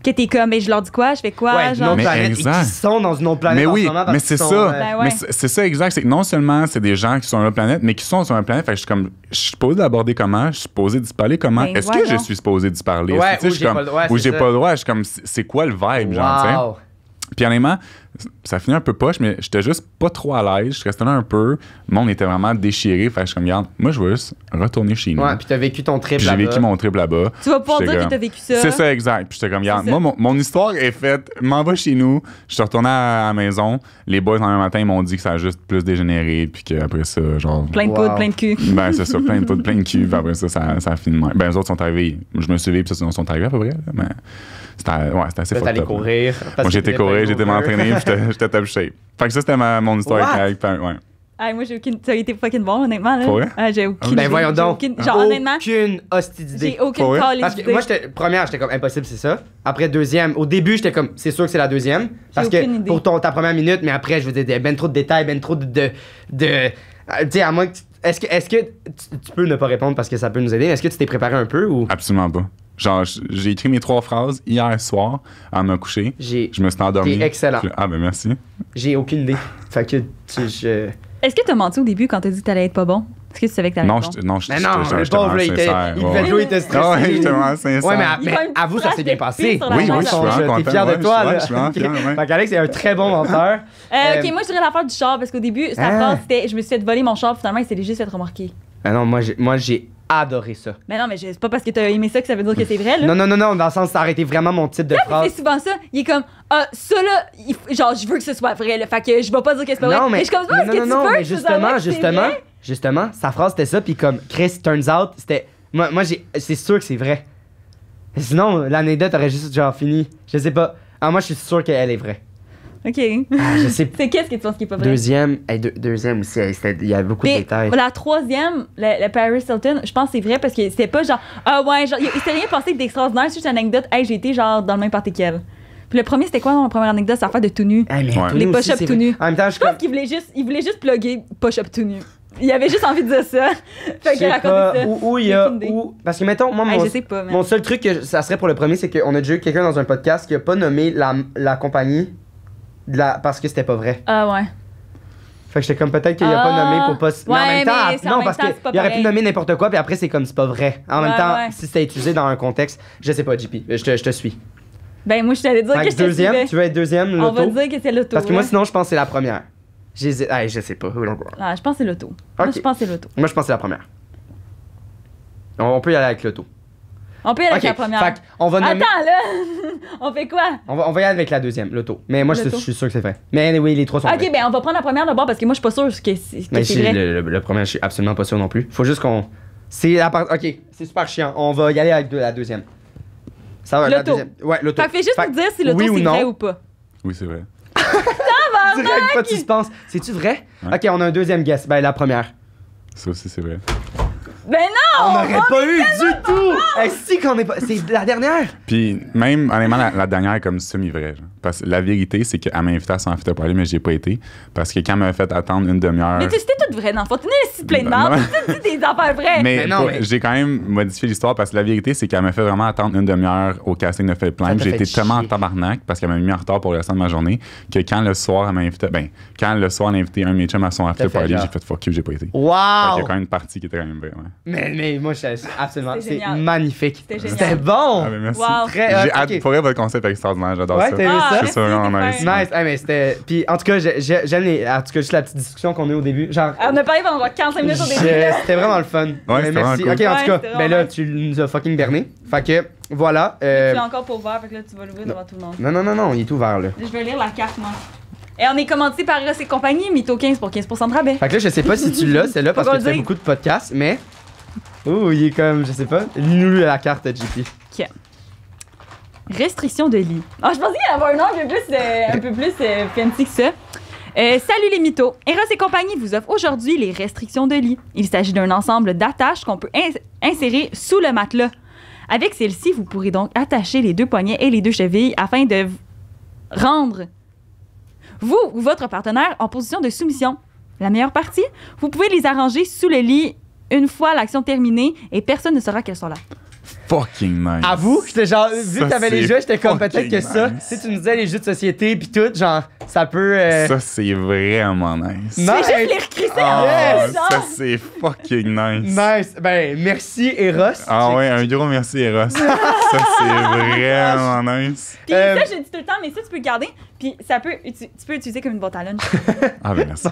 [SPEAKER 2] que t'es comme, mais je leur dis quoi, je fais quoi,
[SPEAKER 3] genre. Mais qui sont dans une autre planète. Mais oui, mais c'est ça. Euh, ben ouais. Mais c'est ça, exact. C'est que non seulement c'est des gens qui sont sur une autre planète, mais qui sont sur une planète. Fait que je suis comme, je suis supposé d'aborder comment, je suis supposé d'y parler comment. Ben Est-ce que je suis supposé d'y parler? Ouais, ou j'ai pas le droit. Je suis comme, c'est quoi le vibe, genre, puis honnêtement, ça finit un peu poche, mais j'étais juste pas trop à l'aise. Je restais là un peu. Mon on était vraiment déchiré. Fait que je suis comme, regarde, moi, je veux juste retourner chez nous. Ouais, puis t'as vécu ton trip là-bas. J'ai vécu mon trip là-bas. Tu vas pas dire que t'as vécu ça. C'est ça, exact. Puis j'étais comme, regarde, moi, mon, histoire est faite. M'en va chez nous. Je suis retourné à la maison. Les boys, le même matin, m'ont dit que ça a juste plus dégénéré. Puis qu'après ça, genre. Plein de poudre, plein de cul. Ben, c'est ça, plein de poudre, plein de cul. Puis après ça, ça, ça Ben, les autres sont arrivés. Je me suis que puis ça, ils sont arrivés à peu près. mais... C'était ouais, assez fort. allé courir. Moi, j'étais courir, j'étais m'entraîner, j'étais top shape. Fait que ça, c'était mon histoire avec ben, ouais.
[SPEAKER 2] Ah, moi, j'ai aucune. Ça a été fucking bon, honnêtement. Là. Ah, j'ai aucune. Ben, voyons donc. Aucune... Genre, honnêtement.
[SPEAKER 1] Aucune J'ai aucune Parce que moi, j'étais. Première, j'étais comme impossible, c'est ça. Après, deuxième. Au début, j'étais comme, c'est sûr que c'est la deuxième. Parce que pour ton, ta première minute, mais après, je veux dire, ben trop de détails, ben trop de. de, euh, tu sais, à moins que. Est-ce que, est que tu, tu,
[SPEAKER 3] peux ne pas répondre parce que ça peut nous aider? Est-ce que tu t'es préparé un peu ou. Absolument pas. Genre, j'ai écrit mes trois phrases hier soir en me coucher. Je me suis endormi. T'es excellent. Ah, ben merci. J'ai aucune idée. fait que tu, Est-ce
[SPEAKER 2] que tu as menti au début quand t'as dit que t'allais être pas bon? Est-ce que tu savais que t'allais être non, bon? Je,
[SPEAKER 1] non, je, mais non, il était, il devait jouer, il était stressé. te Ouais, mais, mais à vous, ça s'est bien passé. Oui, oui, je suis vraiment T'es fier de toi, là. Fait qu'Alex est un très bon menteur. Euh, euh, OK,
[SPEAKER 2] moi, je dirais l'affaire du char, parce qu'au début, sa ah. phrase, c'était « Je me suis fait voler mon char, finalement, il s'est juste fait remarquer.
[SPEAKER 1] Ah non, moi, j'ai adorer ça.
[SPEAKER 2] Mais non, mais c'est pas parce que t'as aimé ça que ça veut dire que c'est vrai, là. Non, non,
[SPEAKER 1] non, non, dans le sens, ça aurait été vraiment mon type de phrase. C'est
[SPEAKER 2] souvent ça. Il est comme, ah, ça là, genre, je veux que ce soit vrai, le Fait que je vais pas dire que c'est pas vrai. Mais, mais je comme, non, non, que non, tu veux mais justement, justement,
[SPEAKER 1] justement, sa phrase c'était ça, puis comme, Chris, turns out, c'était. Moi, moi c'est sûr que c'est vrai. Sinon, l'anecdote aurait juste genre fini. Je sais pas. Ah, moi, je suis sûr qu'elle est vraie.
[SPEAKER 2] OK. Ah, c'est qu'est-ce que tu penses qui est pas vrai? Deuxième,
[SPEAKER 1] deuxième aussi, il y a beaucoup de détails. La
[SPEAKER 2] troisième, le, Paris Hilton, je pense que c'est vrai parce que c'était pas genre, ah ouais, genre, il s'est rien pensé d'extraordinaire, c'est juste une anecdote, hey, j'ai été genre dans le même parti qu'elle. Puis le premier, c'était quoi mon première anecdote? Ça l'affaire de tout nu. Les push-ups tout
[SPEAKER 1] nu En même temps, je, pense
[SPEAKER 2] qu'il voulait juste, il voulait juste plugger push push-ups tout nu. Il avait juste envie de dire ça. fait qu'il racontait ça. Où, il y a.
[SPEAKER 1] Parce que, mettons, moi, mon, sais pas, mon seul truc ça serait pour le premier, c'est qu'on a déjà eu quelqu'un dans un podcast qui a pas nommé la, la compagnie parce que c'était pas vrai. Ah ouais. Fait que j'étais comme peut-être qu'il a pas nommé pour pas. Ouais, mais en même temps, non, parce qu'il aurait pu nommer n'importe quoi, puis après, c'est comme c'est pas vrai. En même temps, si c'était utilisé dans un contexte, je sais pas, JP, je te, je te suis.
[SPEAKER 2] Ben, moi, je t'allais dire que, le deuxième,
[SPEAKER 1] Tu veux être deuxième, l'auto? On va dire
[SPEAKER 2] que c'est l'auto. Parce que moi, hein. sinon,
[SPEAKER 1] je pense que c'est la première. Ah, je sais pas.
[SPEAKER 2] Ah, je pense que c'est l'auto. Okay. Moi, je pense que c'est l'auto.
[SPEAKER 1] Moi, je pense c'est la première. On, peut y aller avec l'auto.
[SPEAKER 2] On peut y aller avec la première. Attends, là! on fait quoi?
[SPEAKER 1] On va, on va y aller avec la deuxième, l'auto. Mais moi, je, suis sûr que c'est vrai. Mais oui, les trois sont OK, ben on va prendre la première d'abord parce que moi, je suis pas sûr que c'est vrai. Le, le, premier, je suis absolument pas sûr non plus. Faut juste qu'on... C'est la part... OK, c'est super chiant. On va y aller avec la deuxième. Ça va, la deuxième. Ouais, l'auto. Fait juste fait... te dire si l'auto, c'est vrai ou
[SPEAKER 2] pas.
[SPEAKER 3] Oui, c'est vrai.
[SPEAKER 1] Direct, pas de penses. C'est-tu vrai? OK, on a un deuxième guess. Ben, la première.
[SPEAKER 3] Ça aussi, c'est vrai.
[SPEAKER 1] Ben non! On n'aurait pas eu du tout! si qu'on est C'est la dernière!
[SPEAKER 3] Puis même, honnêtement, la, dernière est comme semi-vraie. Parce que la vérité, c'est qu'elle m'a invité à son faire parler, mais j'ai pas été. Parce que quand elle m'a fait attendre une demi-heure. Mais tu étais
[SPEAKER 2] c'était tout vrai, dans fond. Tu n'es si plein de Tu dis des affaires vraies. Mais, non,
[SPEAKER 3] j'ai quand même modifié l'histoire parce que la vérité, c'est qu'elle m'a fait vraiment attendre une demi-heure au casting de Fête Plein. J'ai été tellement en tabarnak parce qu'elle m'a mis en retard pour le restant de ma journée que quand le soir, elle m'a invité. Ben, quand le soir, elle a invité un de à son after party, j'ai fait fuck you, j'ai pas été. Wow. Il y a quand même une partie qui était quand même vraie.
[SPEAKER 1] Mais, mais moi, je, absolument. C'est magnifique. C'était bon. Ah,
[SPEAKER 3] mais merci. Wow. Très J'ai hâte pour votre concept extraordinaire. J'adore ouais, ça. T'as vu ah, ça? vraiment nice. Nice.
[SPEAKER 1] Ah, mais c'était. Puis en tout cas, j'aime les. En tout cas, juste la petite discussion qu'on a eu au début. Genre.
[SPEAKER 2] Ah, on a parlé pendant 15 45 minutes au début. C'était
[SPEAKER 1] vraiment le fun. Ouais, merci. Ok, en tout cas, ben là, tu nous as fucking berné. Fait que. Voilà. Euh... Tu l'as
[SPEAKER 2] encore pour voir fait que là, tu vas l'ouvrir devant tout le monde. Non,
[SPEAKER 1] non, non, non, il est ouvert, là.
[SPEAKER 2] Je vais lire la carte, moi. Et on est commandé par Ross et compagnie, Mytho 15 pour 15 de rabais. Fait que là, je sais pas si tu l'as, c'est là parce que tu fais beaucoup
[SPEAKER 1] de podcasts, mais Oh, il est comme, je sais pas. Lis-nous la carte, JP.
[SPEAKER 2] Ok. Restriction de lit. Ah, je pensais qu'il y avait un euh, un peu plus, un peu plus fancy que ça. Euh, salut les mythos! Eros et compagnie vous offrent aujourd'hui les restrictions de lit. Il s'agit d'un ensemble d'attaches qu'on peut insérer sous le matelas. Avec celle-ci, vous pourrez donc attacher les deux poignets et les deux chevilles afin de rendre vous ou votre partenaire en position de soumission. La meilleure partie, vous pouvez les arranger sous le lit une fois l'action terminée, et personne ne saura qu'elles sont là
[SPEAKER 3] fucking nice. Avoue,
[SPEAKER 1] j'étais genre, vu que t'avais les jeux, j'étais comme peut-être que ça. Si tu nous disais les jeux de société pis tout, genre, ça peut. Euh, ça,
[SPEAKER 3] c'est vraiment nice. nice. C'est juste
[SPEAKER 1] les recrisser ah, Ça,
[SPEAKER 3] c'est fucking nice.
[SPEAKER 1] Nice. Ben, merci, Eros.
[SPEAKER 3] Ah ouais, un gros merci, Eros. ça, c'est vraiment nice. pis ça, euh, j'ai
[SPEAKER 2] dit tout le temps, mais ça, tu peux le garder. Puis ça peut, tu, peux l'utiliser comme une boîte à
[SPEAKER 3] ah ben merci.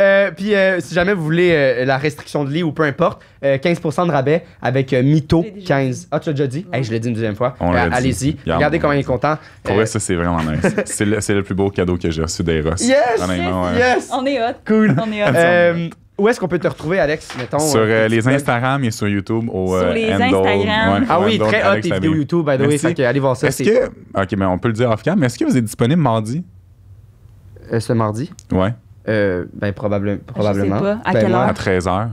[SPEAKER 1] euh, puis euh, si jamais vous voulez la restriction de lit ou peu importe, 15% de rabais avec Mito. 15. Ah, tu l'as déjà dit? je l'ai dit une deuxième fois. Euh, allez-y. Regardez comment
[SPEAKER 3] il est content. Pour vrai, euh, ça, c'est vraiment nice. c'est le, le, plus beau cadeau que j'ai reçu d'Eros. Yes! yes!
[SPEAKER 1] On est hot. Cool. On est hot. Euh, où est-ce qu'on peut te retrouver, Alex? Mettons, sur les
[SPEAKER 3] Instagram et sur YouTube. Au, sur les Instagram. ah oui, très hot tes vidéos YouTube, by the way. allez voir ça. Est-ce que. Ok, mais on peut le dire off-cam, mais est-ce que vous êtes disponible mardi? ce mardi? Ouais. ben, probablement. Je sais pas. À ben, quelle heure? À 13h.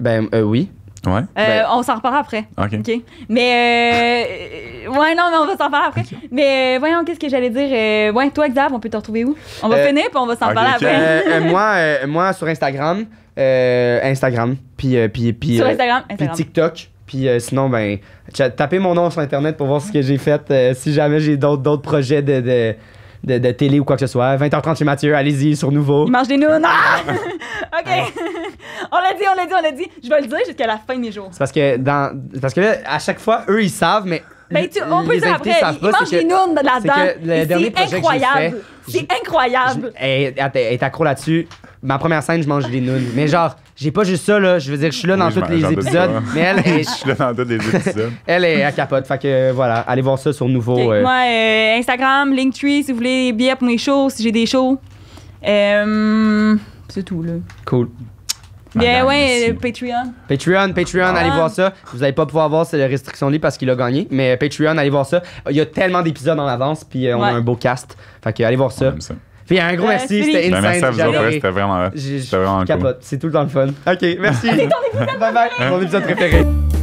[SPEAKER 3] Ben,
[SPEAKER 1] oui. Euh, ben-
[SPEAKER 2] on s'en reparlera après. OK. Mais. Euh, ouais, non, mais on va s'en parler après. Mais euh, voyons, qu'est-ce que j'allais dire? Euh, ouais, toi, Xav, on peut te retrouver où? On va finir, puis on va s'en parler après.
[SPEAKER 1] moi, moi, sur Instagram. Instagram. Puis. puis, sur Instagram, Instagram. Puis TikTok. Puis sinon, ben, tapez mon nom sur Internet pour voir ce que j'ai fait, si jamais j'ai d'autres, d'autres projets de, de, télé ou quoi que ce soit. 20h30 chez Mathieu, allez-y, sur Nouveau. Il mange des nounes.
[SPEAKER 2] OK. on l'a dit, on l'a dit, on l'a dit. Je vais le dire jusqu'à la fin de mes jours.
[SPEAKER 1] C'est parce que, dans, parce que à chaque fois, eux, ils savent, mais ben, tu, on peut les dire après, ils mangent des là-dedans. C'est incroyable.
[SPEAKER 2] C'est incroyable.
[SPEAKER 1] Elle est accro là-dessus. Ma première scène, je mange des nounes. Mais genre, j'ai pas juste ça, là. Je veux dire, je suis là dans tous les épisodes. Mais elle est. je suis là
[SPEAKER 3] dans tous les épisodes.
[SPEAKER 1] elle est à capote. Fait que voilà, allez voir ça sur nouveau. Euh.
[SPEAKER 2] Euh, Instagram, Linktree, si vous voulez des billets pour mes shows, si j'ai des shows. Euh, c'est tout, là.
[SPEAKER 1] Cool. Bien ouais, Patreon. Patreon, Patreon, allez ah. voir ça. Vous allez pas pouvoir voir, c'est la restriction libre parce qu'il a gagné. Mais Patreon, allez voir ça. Il y a tellement d'épisodes en avance, puis euh, on a un beau cast. Fait que allez voir ça. Puis un gros euh, merci, c'était insane. Ben, merci à vous c'était vraiment, capote. C'est tout le temps le fun. OK, merci. bye épisode préféré.